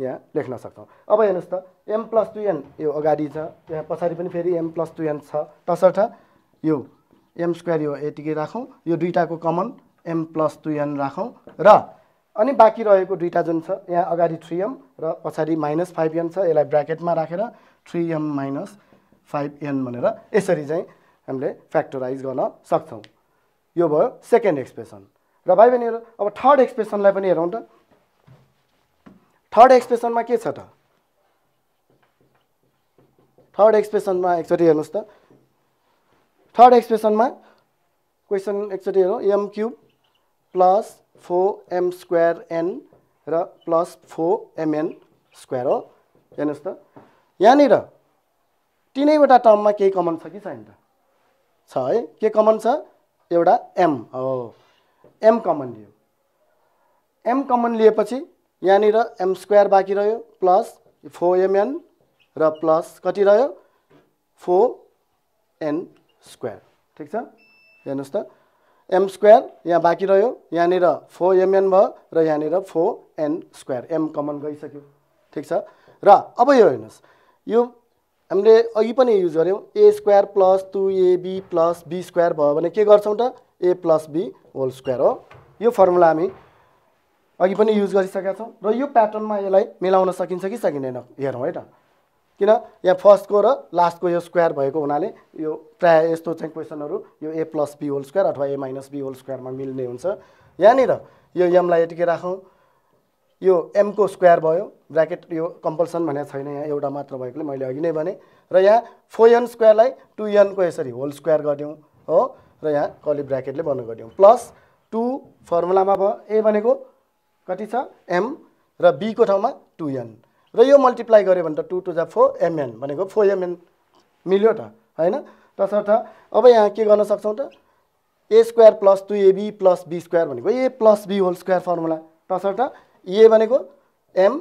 यहाँ लेख्न सक्छौँ अब हेर्नुहोस् त एम प्लस टु एन यो अगाडि छ यहाँ पछाडि पनि फेरि एम प्लस टु एन छ तसर्थ यो एम स्क्वायर यो यतिकै राखौँ यो दुइटाको common M plus two N राखौँ र अनि बाँकी रहेको दुइटा जुन छ यहाँ अगाडि थ्री एम र पछाडि माइनस फाइभ एन छ यसलाई ब्राकेटमा राखेर three M minus five N भनेर यसरी चाहिँ हामीले फ्याक्टराइज गर्न सक्छौँ यो भयो सेकेन्ड एक्सप्रेसन र भाइ बहिनीहरू अब थर्ड एक्सप्रेसनलाई पनि हेरौँ त थर्ड एक्सप्रेसनमा के छ त थर्ड एक्सप्रेसनमा एकचोटि हेर्नुहोस् त थर्ड एक्सप्रेसनमा क्वेसन एकचोटि हेरौँ M cube plus four am square N र प्लस फोर एमएन स्क्वायर हो हेर्नुहोस् त यहाँनिर तिनैवटा टर्ममा केही कमन छ कि छैन त छ है के कमन छ एउटा एम हो एम कमन लियो एम कमन लिएपछि यहाँनिर एम स्क्वायर बाँकी रह्यो प्लस फोर एमएन र प्लस कति रह्यो फोर एन स्क्वायर ठिक छ हेर्नुहोस् त एम स्क्वायर यहाँ बाँकी रह्यो यहाँनिर फोर एमएन भयो र यहाँनिर four N square M common गइसक्यो ठिक छ र अब यो हेर्नुहोस् यो हामीले अघि पनि युज गऱ्यौँ A square plus two AB plus be square भयो भने के गर्छौँ त ए प्लस बी होल स्क्वायर हो यो फर्मुला हामी अघि पनि युज गरिसकेका छौँ र यो प्याटर्नमा यसलाई मिलाउन सकिन्छ कि सकिँदैन हेरौँ है त किन यहाँ फर्स्टको र लास्टको यो स्क्वायर भएको हुनाले यो प्रायः यस्तो चाहिँ क्वेसनहरू यो ए प्लस बी होल स्क्वायर अथवा ए माइनस बी होल स्क्वायरमा मिल्ने हुन्छ यहाँनिर यो यमलाई यतिकै राखौँ यो एमको स्क्वायर भयो ब्राकेट यो कम्पल्सन भनेको छैन यहाँ एउटा मात्र भएकोले मैले अघि नै भनेँ र यहाँ फोर एन स्क्वायरलाई टु एनको यसरी होल स्क्वायर गरिदिउँ हो र यहाँ कले ब्राकेटले बन्द गरिदिउँ प्लस टु फर्मुलामा भयो ए भनेको कति छ एम र बीको ठाउँमा टु एन र यो मल्टिप्लाई गऱ्यो भने त टु टु जा फोर एमएन भनेको फोर एमएन मिल्यो त होइन तसर्थ अब यहाँ के गर्न सक्छौँ त ए square plus two AB plus be square भनेको ए plus be whole square formula तसर्थ ए भनेको एम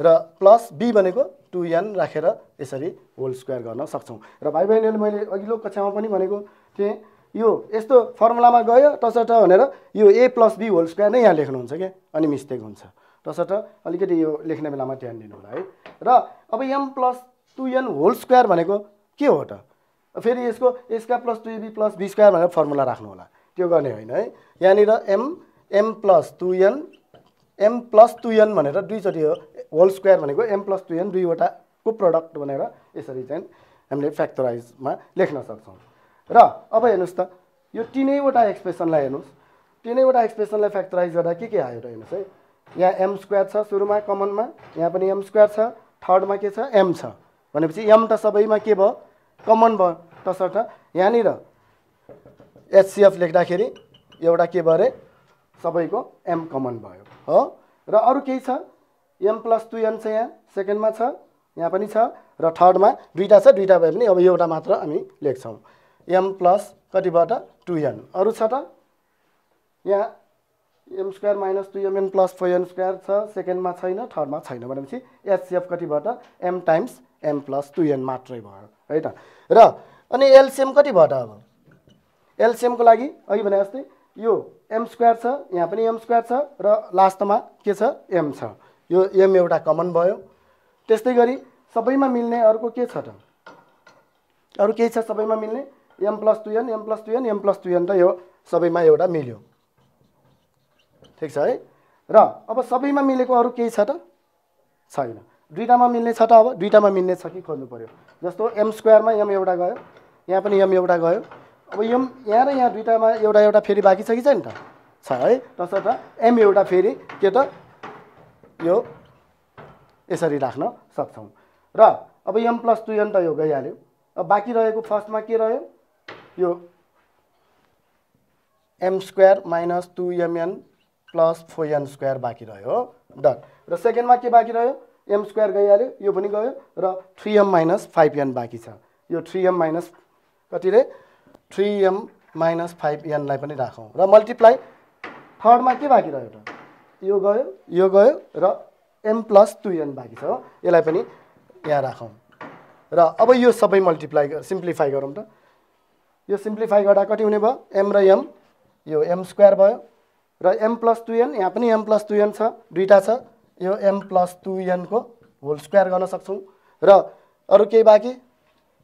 र प्लस बी भनेको टु एन राखेर यसरी होल स्क्वायर गर्न सक्छौँ र भाइ बहिनीहरूले मैले अघिल्लो कक्षामा पनि भनेको थिएँ यो यस्तो फर्मुलामा गयो तसर्थ भनेर यो ए प्लस बी होल स्क्वायर नै यहाँ लेख्नुहुन्छ क्या अनि मिस्टेक हुन्छ तसर्थ अलिकति यो लेख्ने बेलामा ध्यान दिनु होला है र अब M plus two N whole square भनेको के हो त फेरि यसको यसका plus two AB plus be square भनेर फर्मुला राख्नु होला त्यो गर्ने होइन है यहाँनिर M M plus two N M plus two N भनेर दुईचोटि हो होल स्क्वायर भनेको एम प्लस टु एन को प्रडक्ट भनेर यसरी चाहिँ हामीले फ्याक्टराइजमा लेख्न सक्छौँ र अब हेर्नुहोस् त यो तिनैवटा एक्सप्रेसनलाई हेर्नुहोस् तिनैवटा एक्सप्रेसनलाई फ्याक्टराइज गर्दा के के आयो र हेर्नुहोस् है यहाँ एम स्क्वायर छ सुरुमा कमनमा यहाँ पनि एम स्क्वायर छ थर्डमा के छ एम छ भनेपछि एम त सबैमा के भयो कमन भयो तसर्थ यहाँनिर एचसिएफ लेख्दाखेरि एउटा के भयो अरे सबैको एम कमन भयो हो र अरू केही छ एम प्लस टु एन छ यहाँ सेकेन्डमा छ यहाँ पनि छ र थर्डमा दुईवटा छ दुईवटा भए पनि अब एउटा मात्र हामी लेख्छौँ एम प्लस कतिबाट टु एन अरू छ त यहाँ M square minus two MN plus four am square छ सेकेन्डमा छैन थर्डमा छैन भनेपछि एचसिएफ कतिबाट M times M plus two N मात्रै भयो है त र अनि एलसिएम कतिबाट अब एलसिएमको लागि अघि भने जस्तै यो एम स्क्वायर छ यहाँ पनि एम स्क्वायर छ र लास्टमा के छ एम छ यो एम एउटा कमन भयो त्यस्तै गरी सबैमा मिल्ने अर्को के छ त अरू केही छ सबैमा मिल्ने M plus two N M plus two N M plus two N त यो सबैमा एउटा मिल्यो ठिक छ है र अब सबैमा मिलेको अरू केही छ त छैन दुइटामा मिल्ने छ त अब दुइटामा मिल्ने छ कि खोज्नु पऱ्यो जस्तो एम स्क्वायरमा एम एउटा गयो यहाँ पनि एम एउटा गयो अब एम यहाँ र यहाँ दुइटामा एउटा एउटा फेरि बाँकी छ कि छैन त छ है तसर्थ एम एउटा फेरि के त यो यसरी राख्न सक्छौँ र अब एम प्लस टु एन त यो गइहाल्यो अब बाँकी रहेको फर्स्टमा के रह्यो यो am square minus two MN plus four N square बाँकी रह्यो हो डन र सेकेन्डमा के बाँकी रह्यो एम स्क्वायर गइहाल्यो यो पनि गयो र three M minus five N बाँकी छ यो थ्री एम माइनस कति रे थ्री एम माइनस फाइभ एनलाई पनि राखौँ र मल्टिप्लाई थर्डमा के बाँकी रह्यो त यो गयो यो गयो र एम प्लस टु एन बाँकी छ हो यसलाई पनि यहाँ राखौँ र अब यो सबै मल्टिप्लाई सिम्प्लिफाई गरौँ त यो सिम्प्लिफाई गर्दा कति हुने भयो एम र एम यो एम स्क्वायर भयो र एम प्लस टु एन यहाँ पनि एम प्लस टुएन छ दुईवटा छ यो एम प्लस टु एनको होल स्क्वायर गर्न सक्छौँ र अरू केही बाँकी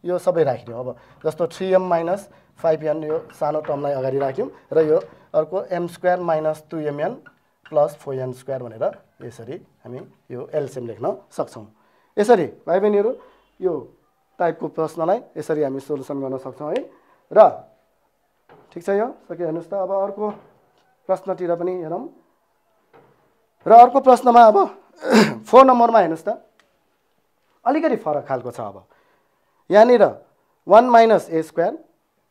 यो सबै राखिदिउँ अब जस्तो three M minus five N यो सानो टर्मलाई अगाडि राख्यौँ र यो अर्को M square minus two M plus four N square भनेर यसरी हामी यो एलसिएम लेख्न सक्छौँ यसरी भाइ बहिनीहरू यो टाइपको प्रश्नलाई यसरी हामी सोल्युसन गर्न सक्छौँ है र ठिक छ यो सके हेर्नुहोस् त अब अर्को प्रश्नतिर पनि हेरौँ र अर्को प्रश्नमा अब फोर नम्बरमा हेर्नुहोस् त अलिकति फरक खालको छ अब यहाँनिर one minus A square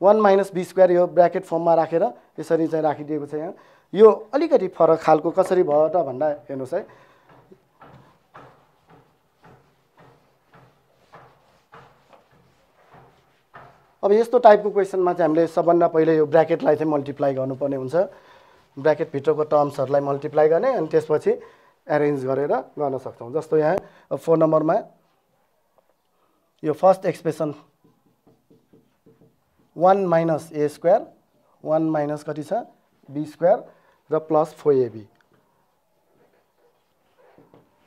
one minus be square यो ब्राकेट फर्ममा राखेर यसरी चाहिँ राखिदिएको छ यहाँ यो अलिकति फरक खालको कसरी भयो त भन्दा हेर्नुहोस् है अब यस्तो टाइपको क्वेसनमा चाहिँ हामीले सबभन्दा पहिले यो ब्राकेटलाई चाहिँ मल्टिप्लाई गर्नुपर्ने हुन्छ ब्राकेटभित्रको टर्म्सहरूलाई मल्टिप्लाई गर्ने अनि त्यसपछि एरेन्ज गरेर गर्न सक्छौँ जस्तो यहाँ फोन नम्बरमा यो फर्स्ट एक्सप्रेसन वान माइनस ए स्क्वायर वान माइनस कति छ बी स्क्वायर र प्लस फोर एबी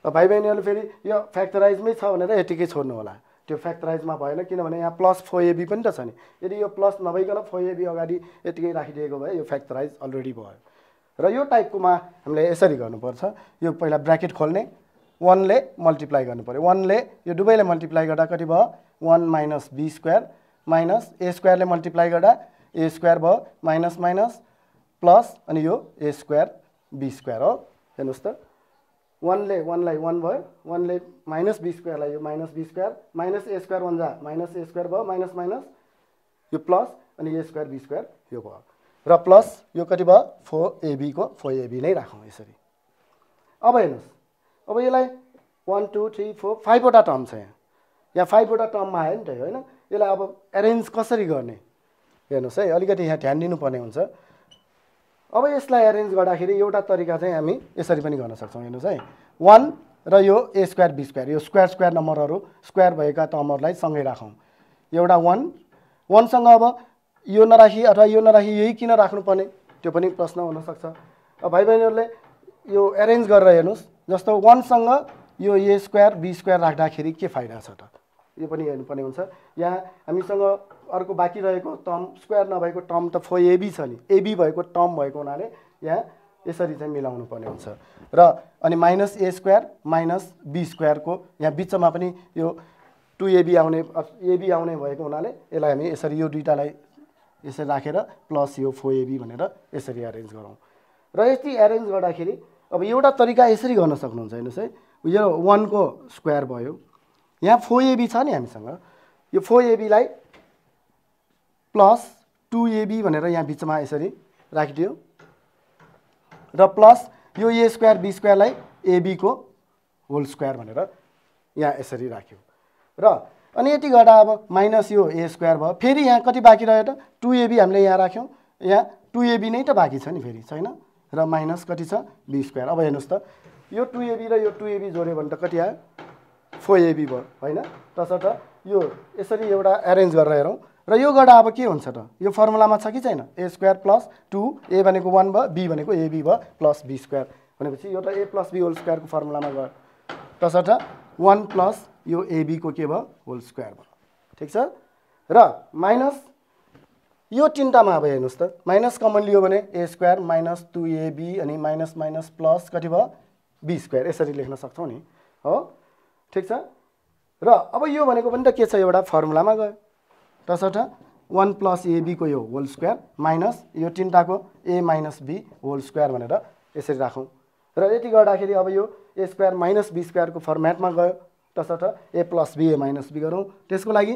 र भाइ बहिनीहरू फेरि यो फ्याक्टराइजमै छ भनेर यतिकै छोड्नु होला त्यो फ्याक्टराइजमा भएन किनभने यहाँ प्लस फोर एबी पनि त छ नि यदि यो प्लस नभइकन फोर एबी अगाडि यतिकै राखिदिएको भए यो फ्याक्टराइज अलरेडी भयो र यो टाइपकोमा हामीले यसरी गर्नुपर्छ यो पहिला ब्राकेट खोल्ने वानले मल्टिप्लाई पऱ्यो वानले यो दुवैले मल्टिप्लाई गर्दा कति भयो one minus be square minus A स्क्वायरले मल्टिप्लाई गर्दा ए स्क्वायर भयो माइनस माइनस प्लस अनि यो ए स्क्वायर बी स्क्वायर हो हेर्नुहोस् त वानले वानलाई वान भयो वानले माइनस बी स्क्वायरलाई यो minus be square minus A square one जा माइनस ए स्क्वायर भयो माइनस माइनस यो प्लस अनि ए स्क्वायर बी स्क्वायर यो भयो र प्लस यो कति भयो फोर एबीको फोर एबी नै राखौँ यसरी अब हेर्नुहोस् अब यसलाई वान टू थ्री फोर फाइभवटा टर्म छ यहाँ यहाँ फाइभवटा टर्ममा आयो नि त होइन यसलाई अब एरेन्ज कसरी गर्ने हेर्नुहोस् है अलिकति यहाँ ध्यान दिनुपर्ने हुन्छ अब यसलाई एरेन्ज गर्दाखेरि एउटा तरिका चाहिँ हामी यसरी पनि गर्न सक्छौँ हेर्नुहोस् है वान र यो ए स्क्वायर बी स्क्वायर यो स्क्वायर स्क्वायर नम्बरहरू स्क्वायर भएका टर्महरूलाई सँगै राखौँ एउटा वान वानसँग अब यो नराखी अथवा यो नराखी यही किन राख्नुपर्ने त्यो पनि प्रश्न हुनसक्छ भाइ बहिनीहरूले यो एरेन्ज गरेर हेर्नुहोस् जस्तो वानसँग यो ए स्क्वायर बी स्क्वायर राख्दाखेरि के फाइदा छ त यो पनि हेर्नुपर्ने हुन्छ यहाँ हामीसँग अर्को बाँकी रहेको टर्म स्क्वायर नभएको टर्म त फोर एबी छ नि एबी भएको टर्म भएको हुनाले यहाँ यसरी चाहिँ मिलाउनु पर्ने हुन्छ र अनि minus A square minus be स्क्वायरको यहाँ बिचमा पनि यो टु एबी आउने एबी आउने भएको हुनाले यसलाई हामी यसरी यो दुइटालाई यसरी राखेर रा, प्लस यो फोर एबी भनेर यसरी एरेन्ज गरौँ र यति एरेन्ज गर्दाखेरि अब एउटा तरिका यसरी गर्न सक्नुहुन्छ हेर्नुहोस् है यो वानको स्क्वायर भयो यहाँ फोर एबी छ नि हामीसँग यो फोर एबीलाई प्लस टु एबी भनेर यहाँ बिचमा यसरी राखिदियो र प्लस यो ए स्क्वायर बी स्क्वायरलाई एबीको होल स्क्वायर भनेर यहाँ यसरी राख्यो र अनि यति गर्दा अब माइनस यो ए स्क्वायर भयो फेरि यहाँ कति बाँकी रह्यो त टु एबी हामीले यहाँ राख्यौँ यहाँ टु एबी नै त बाँकी छ नि फेरि छैन र माइनस कति छ बी स्क्वायर अब हेर्नुहोस् त यो टु एबी र यो टु एबी जोड्यो भने त कति आयो फोर एबी भयो होइन तसर्थ यो यसरी एउटा एरेन्ज गरेर हेरौँ र यो गर्दा अब के हुन्छ त यो फर्मुलामा छ कि छैन A square plus two A भनेको वान भयो बी भनेको एबी भयो प्लस बी स्क्वायर भनेपछि यो त ए प्लस बी होल स्क्वायरको फर्मुलामा गयो तसर्थ वान प्लस यो एबीको के भयो होल स्क्वायर भयो ठिक छ र माइनस यो तिनवटामा अब हेर्नुहोस् त माइनस कमन लियो भने A square minus two AB अनि माइनस माइनस प्लस कति भयो बी स्क्वायर यसरी लेख्न सक्छौँ नि हो ठिक छ र अब यो भनेको पनि त के छ एउटा फर्मुलामा गयो तसर्थ वान प्लस एबीको यो होल स्क्वायर माइनस यो तिनवटाको A minus B whole square भनेर यसरी राखौँ र यति गर्दाखेरि अब यो ए स्क्वायर माइनस बी स्क्वायरको फर्मेटमा गयो तसर्थ ए plus be A minus be गरौँ त्यसको लागि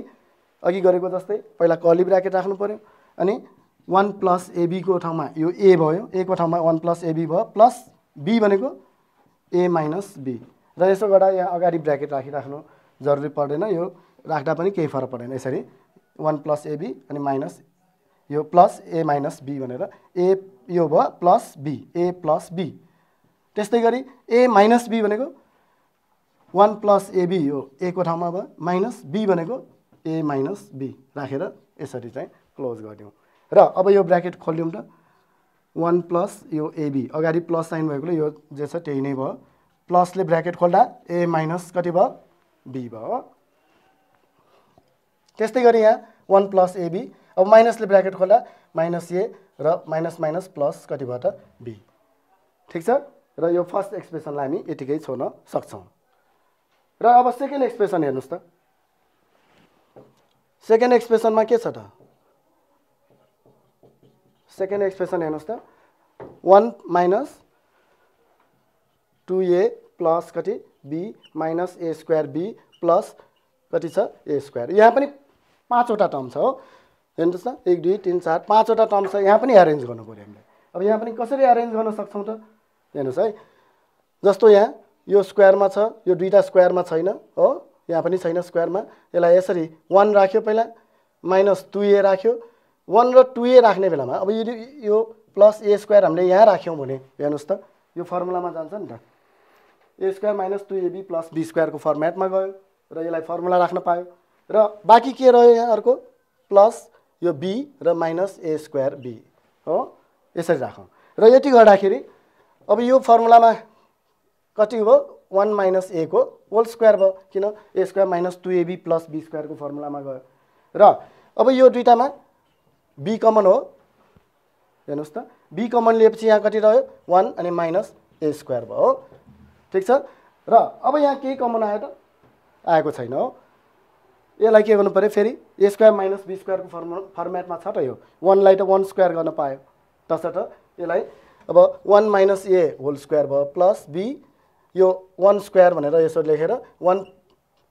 अघि गरेको जस्तै पहिला कलि ब्राकेट राख्नु पऱ्यो अनि वान प्लस एबीको ठाउँमा यो ए भयो एको ठाउँमा वान प्लस एबी भयो प्लस बी भनेको ए माइनस बी र यसो गर्दा यहाँ अगाडि ब्राकेट राखिराख्नु जरुरी पर्दैन यो राख्दा पनि केही फरक पर्दैन यसरी वान प्लस एबी अनि माइनस यो प्लस ए माइनस बी भनेर ए यो भयो plus be A plus B त्यस्तै गरी ए माइनस बी भनेको वान प्लस एबी हो एको ठाउँमा भयो माइनस बी भनेको ए माइनस बी राखेर यसरी चाहिँ क्लोज गरिदिउँ र अब यो ब्राकेट खोलिदिउँ त वान प्लस यो एबी अगाडि प्लस साइन भएकोले यो जे छ त्यही नै भयो प्लसले ब्राकेट खोल्दा ए माइनस कति भयो बी भयो त्यस्तै गरी यहाँ वान प्लस एबी अब माइनसले ब्राकेट खोल्दा माइनस ए र माइनस माइनस प्लस कति भयो त बी ठिक छ र यो फर्स्ट एक्सप्रेसनलाई हामी यतिकै छोड्न सक्छौँ र अब सेकेन्ड एक्सप्रेसन हेर्नुहोस् त सेकेन्ड एक्सप्रेसनमा के छ त सेकेन्ड एक्सप्रेसन हेर्नुहोस् त वान माइनस टु ए प्लस कति बी माइनस ए स्क्वायर बी प्लस कति छ ए स्क्वायर यहाँ पनि पाँचवटा टर्म छ हो हेर्नुहोस् न एक दुई तिन चार पाँचवटा टर्म छ यहाँ पनि एरेन्ज गर्नु पऱ्यो हामीले अब यहाँ पनि कसरी एरेन्ज गर्न सक्छौँ त हेर्नुहोस् है जस्तो यहाँ यो स्क्वायरमा छ यो दुईवटा स्क्वायरमा छैन हो यहाँ पनि छैन स्क्वायरमा यसलाई यसरी वान राख्यो पहिला माइनस टु ए राख्यो वान र टु ए राख्ने बेलामा अब यो यो प्लस ए स्क्वायर हामीले यहाँ राख्यौँ भने हेर्नुहोस् त यो फर्मुलामा जान्छ नि त ए square minus two AB plus B स्क्वायरको फर्मेटमा गयो र यसलाई फर्मुला राख्न पायो र बाँकी के रह्यो यहाँ अर्को प्लस यो बी र माइनस ए स्क्वायर बी हो यसरी राखौँ र यति गर्दाखेरि अब यो फर्मुलामा कति भयो वान माइनस एको होल स्क्वायर भयो किन A square minus two AB plus B स्क्वायरको फर्मुलामा गयो र अब यो दुइटामा बी कमन हो हेर्नुहोस् त बी कमन लिएपछि यहाँ कति रह्यो वान अनि माइनस ए स्क्वायर भयो हो ठिक छ र अब यहाँ केही कमन आयो त आएको छैन हो यसलाई के गर्नु पऱ्यो फेरि ए स्क्वायर माइनस बी स्क्वायरको फर्मु फर्मेटमा छ त यो वानलाई त वान स्क्वायर गर्न पायो तसर्थ यसलाई अब one minus A whole square भयो प्लस बी यो वान स्क्वायर भनेर यसो लेखेर वान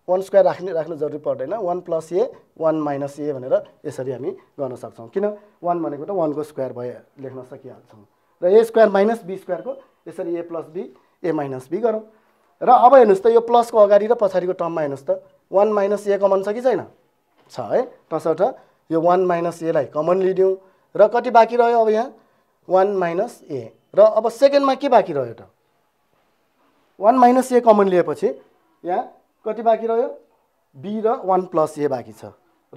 वान स्क्वायर राख्ने राख्नु जरुरी पर्दैन one plus A one minus A भनेर यसरी हामी गर्न सक्छौँ किन वान भनेको त वानको स्क्वायर भयो लेख्न सकिहाल्छौँ र ए स्क्वायर माइनस बी स्क्वायरको यसरी A plus be A minus be गरौँ र अब हेर्नुहोस् त यो प्लसको अगाडि र पछाडिको टर्ममा हेर्नुहोस् त वान माइनस ए कमन छ कि छैन छ है तसर्थ यो वान माइनस एलाई कमन लिदिउँ र कति बाँकी रह्यो अब यहाँ वान माइनस ए र अब सेकेन्डमा के बाँकी रह्यो त वान माइनस ए कमन लिएपछि यहाँ कति बाँकी रह्यो बी र वान प्लस ए बाँकी छ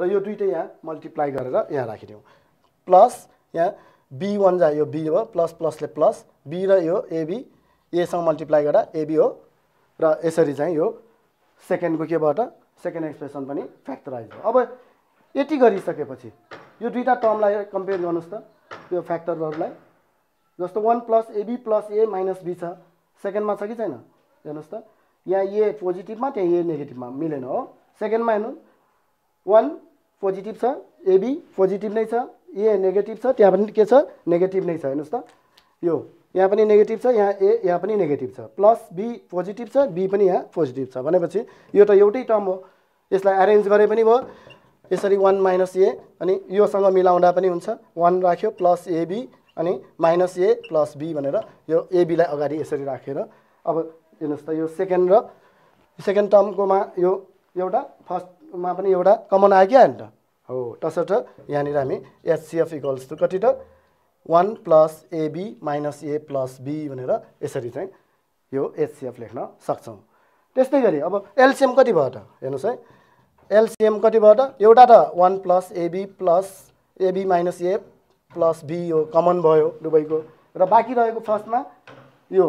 र यो दुइटै यहाँ मल्टिप्लाई गरेर यहाँ राखिदिउँ प्लस यहाँ बी वान जा यो बी हो प्लस प्लसले प्लस बी र यो एबी एसँग मल्टिप्लाई गर्दा एबी हो र यसरी चाहिँ यो सेकेन्डको केबाट सेकेन्ड एक्सप्रेसन पनि फ्याक्टराइज भयो अब यति गरिसकेपछि यो दुईवटा टर्मलाई कम्पेयर गर्नुहोस् त यो फ्याक्टरहरूलाई जस्तो one plus AB plus A minus B छ सेकेन्डमा छ कि छैन हेर्नुहोस् त यहाँ ए पोजिटिभमा त्यहाँ ए नेगेटिभमा मिलेन हो सेकेन्डमा हेर्नु वान पोजिटिभ छ एबी पोजिटिभ नै छ ए नेगेटिभ छ त्यहाँ पनि के छ नेगेटिभ नै छ हेर्नुहोस् त यो यहाँ पनि नेगेटिभ छ यहाँ ए यहाँ पनि नेगेटिभ छ प्लस बी पोजिटिभ छ बी पनि यहाँ पोजिटिभ छ भनेपछि यो त एउटै टर्म हो यसलाई एरेन्ज गरे पनि भयो यसरी वान माइनस ए अनि योसँग मिलाउँदा पनि हुन्छ वान राख्यो प्लस एबी अनि माइनस ए प्लस बी भनेर यो एबीलाई अगाडि यसरी राखेर अब हेर्नुहोस् त यो सेकेन्ड र सेकेन्ड टर्मकोमा यो एउटा फर्स्टमा पनि एउटा कमन आयो क्या अन्त हो तसर्थ यहाँनिर हामी एचसिएफ इक्वल्स टु कति त one plus AB minus A plus B भनेर यसरी चाहिँ यो एचसिएफ लेख्न सक्छौँ त्यस्तै गरी अब एलसिएम कति भयो त हेर्नुहोस् है एलसिएम कति भयो त एउटा त one plus AB plus AB minus A plus be यो कमन भयो दुबईको र बाँकी रहेको फर्स्टमा यो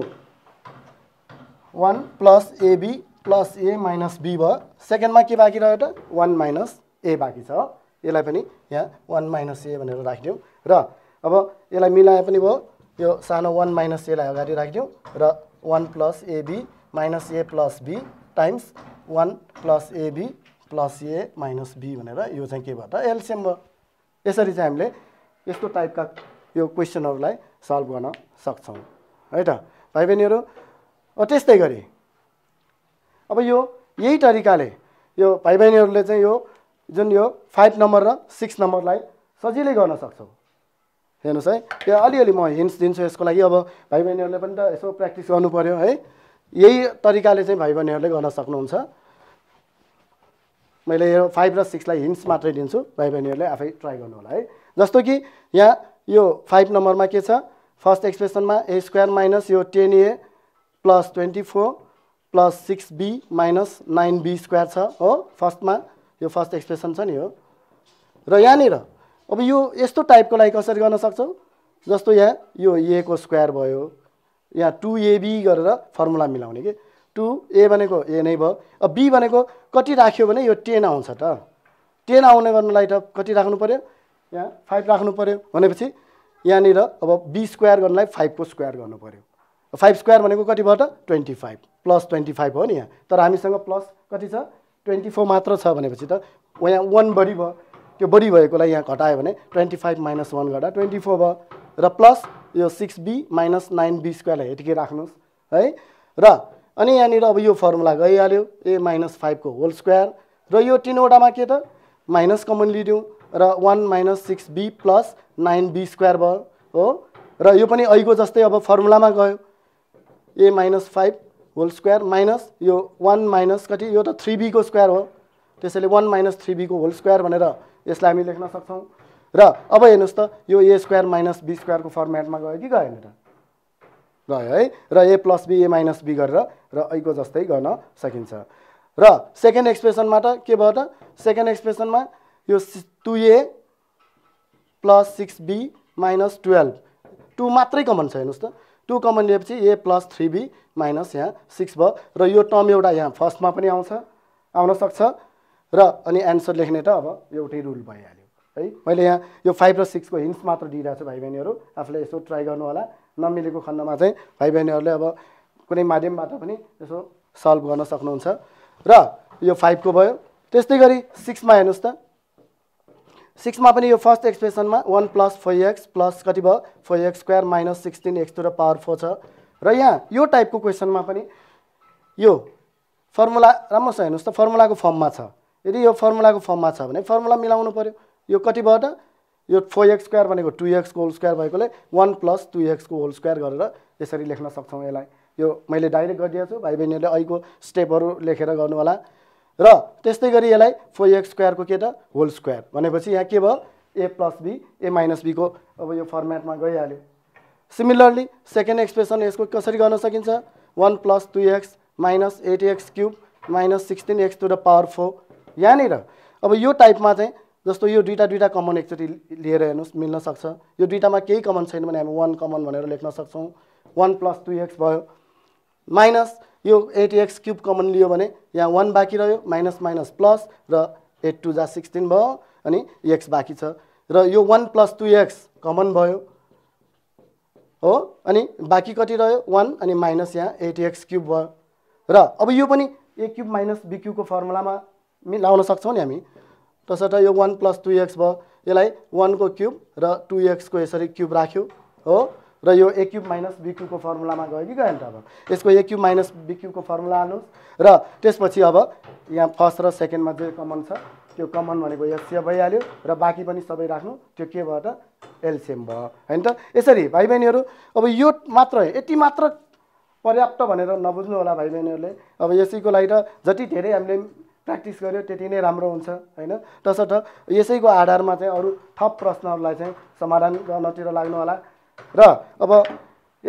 one plus AB plus A minus be भयो सेकेन्डमा के बाँकी रह्यो त वान माइनस ए बाँकी छ यसलाई पनि यहाँ वान माइनस ए भनेर राखिदिउँ र अब यसलाई मिलाए पनि भयो यो सानो वान माइनस एलाई अगाडि राखिदिउँ र one plus AB minus A plus be times one plus AB plus A minus B भनेर यो चाहिँ के भयो त एलसिएम भयो यसरी चाहिँ हामीले यस्तो टाइपका यो क्वेसनहरूलाई सल्भ गर्न सक्छौँ है त भाइ बहिनीहरू त्यस्तै गरी अब यो यही तरिकाले यो भाइ बहिनीहरूले चाहिँ यो जुन यो फाइभ नम्बर र सिक्स नम्बरलाई सजिलै गर्न सक्छौँ हेर्नुहोस् है त्यो अलिअलि म हिन्स दिन्छु यसको लागि अब भाइ बहिनीहरूले पनि त यसो प्र्याक्टिस गर्नु पऱ्यो है यही तरिकाले चाहिँ भाइ बहिनीहरूले गर्न सक्नुहुन्छ मैले यो फाइभ र सिक्सलाई हिन्स मात्रै दिन्छु भाइ बहिनीहरूले आफै ट्राई गर्नु होला है जस्तो कि यहाँ यो फाइभ नम्बरमा के छ फर्स्ट एक्सप्रेसनमा ए स्क्वायर माइनस यो ten A plus twenty four plus six B minus nine B square छ हो फर्स्टमा यो फर्स्ट एक्सप्रेसन छ नि हो र यहाँनिर अब यो यस्तो टाइपको लागि कसरी गर्न सक्छौँ जस्तो यहाँ यो ए को स्क्वायर भयो यहाँ टु एबी गरेर फर्मुला मिलाउने कि टु ए भनेको ए नै भयो अब बी भनेको कति राख्यो भने यो टेन आउँछ त टेन आउने गर्नलाई त कति राख्नु पऱ्यो यहाँ फाइभ राख्नु पऱ्यो भनेपछि यहाँनिर अब बी स्क्वायर गर्नलाई फाइभको स्क्वायर गर्नु पऱ्यो फाइभ स्क्वायर भनेको कति भयो त twenty five plus twenty five हो नि यहाँ तर हामीसँग प्लस कति छ ट्वेन्टी फोर मात्र छ भनेपछि त यहाँ वान बढी भयो त्यो बढी भएकोलाई यहाँ घटायो भने ट्वेन्टी फाइभ माइनस वान घटा ट्वेन्टी फोर भयो र प्लस यो six B minus nine B स्क्वायरलाई राख्नुहोस् है र अनि यहाँनिर अब यो फर्मुला गइहाल्यो ए माइनस फाइभको होल स्क्वायर र यो तिनवटामा के त माइनस कमन लिदिउँ र one minus six B plus nine B square भयो हो र यो पनि अहिलेको जस्तै अब फर्मुलामा गयो A minus five whole square minus यो वान माइनस कति यो त थ्री बीको स्क्वायर हो त्यसैले वान माइनस थ्री बीको होल स्क्वायर भनेर यसलाई हामी लेख्न सक्छौँ र अब हेर्नुहोस् त यो ए स्क्वायर माइनस बी स्क्वायरको फर्मेटमा गयो कि गएन त गयो है र ए plus be A minus B गरेर र ऐको जस्तै गर्न सकिन्छ र सेकेन्ड एक्सप्रेसनमा त के भयो त सेकेन्ड एक्सप्रेसनमा यो टु ए plus six B minus twelve two मात्रै कमन छ हेर्नुहोस् त टु कमन लिएपछि A plus three B minus यहाँ सिक्स भयो र यो टर्म एउटा यहाँ फर्स्टमा पनि आउँछ आउन सक्छ र अनि एन्सर लेख्ने त अब एउटै रुल भइहाल्यो है मैले यहाँ यो फाइभ र सिक्सको हिन्स मात्र दिइरहेको छु भाइ बहिनीहरू आफूले यसो ट्राई गर्नु होला नमिलेको खण्डमा चाहिँ भाइ बहिनीहरूले अब कुनै माध्यमबाट पनि यसो सल्भ गर्न सक्नुहुन्छ र यो फाइभको भयो त्यस्तै गरी सिक्समा हेर्नुहोस् त सिक्समा पनि यो फर्स्ट एक्सप्रेसनमा one plus four X plus कति भयो four X square minus sixteen X to power four छ र यहाँ यो टाइपको क्वेसनमा पनि यो फर्मुला राम्रोसँग हेर्नुहोस् त फर्मुलाको फर्ममा छ यदि यो फर्मुलाको फर्ममा छ भने फर्मुला मिलाउनु पऱ्यो यो कतिबाट यो फोर एक्स स्क्वायर भनेको टु एक्सको होल स्क्वायर भएकोले वान प्लस टु एक्सको होल स्क्वायर गरेर यसरी लेख्न सक्छौँ यसलाई यो मैले डाइरेक्ट गरिदिएको छु भाइ बहिनीहरूले अहिलेको स्टेपहरू लेखेर गर्नु होला र त्यस्तै गरी यसलाई फोर एक्स स्क्वायरको के त होल स्क्वायर भनेपछि यहाँ के भयो ए प्लस बी ए माइनस बीको अब यो फर्मेटमा गइहाल्यो सिमिलरली सेकेन्ड एक्सप्रेसन यसको कसरी गर्न सकिन्छ one plus two X minus eight X cube minus sixteen X to the power four यहाँनिर अब यो टाइपमा चाहिँ जस्तो यो दुईवटा दुईवटा कमन एकचोटि लिएर हेर्नुहोस् मिल्न सक्छ यो दुइटामा केही कमन छैन भने हामी वान कमन भनेर लेख्न सक्छौँ वान प्लस टु एक्स भयो माइनस यो एट एक्स क्युब कमन लियो भने यहाँ वान बाँकी रह्यो माइनस माइनस प्लस र एट टू जा सिक्सटिन भयो अनि एक्स बाँकी छ र यो one plus two X common भयो हो अनि बाँकी कति रह्यो वान अनि माइनस यहाँ एट एक्स क्युब भयो र अब यो पनि ए क्युब माइनस बी फर्मुलामा मिलाउन सक्छौँ नि हामी तसर्थ यो वान प्लस टु एक्स भयो यसलाई वानको क्युब र टु एक्सको यसरी क्युब राख्यो हो र यो एक्युब माइनस बिक्युको फर्मुलामा गयो कि गएन त अब यसको एक्युब माइनस बिक्युको फर्मुला हाल्नुहोस् र त्यसपछि अब यहाँ फर्स्ट र सेकेन्डमा जे कमन छ त्यो कमन भनेको एचसिएफ भइहाल्यो र बाँकी पनि सबै राख्नु त्यो के भयो त एलसिएम भयो होइन त यसरी भाइ बहिनीहरू अब यो मात्र यति मात्र पर्याप्त भनेर नबुझ्नु होला भाइ बहिनीहरूले अब यसैको लागि त जति धेरै हामीले प्र्याक्टिस गऱ्यो त्यति नै राम्रो हुन्छ होइन तसर्थ यसैको आधारमा चाहिँ अरू थप प्रश्नहरूलाई चाहिँ समाधान गर्नतिर लाग्नु होला र अब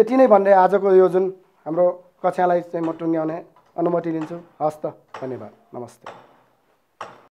यति नै भन्दै आजको यो जुन हाम्रो कक्षालाई चाहिँ म टुङ्ग्याउने अनुमति लिन्छु हस् त धन्यवाद नमस्ते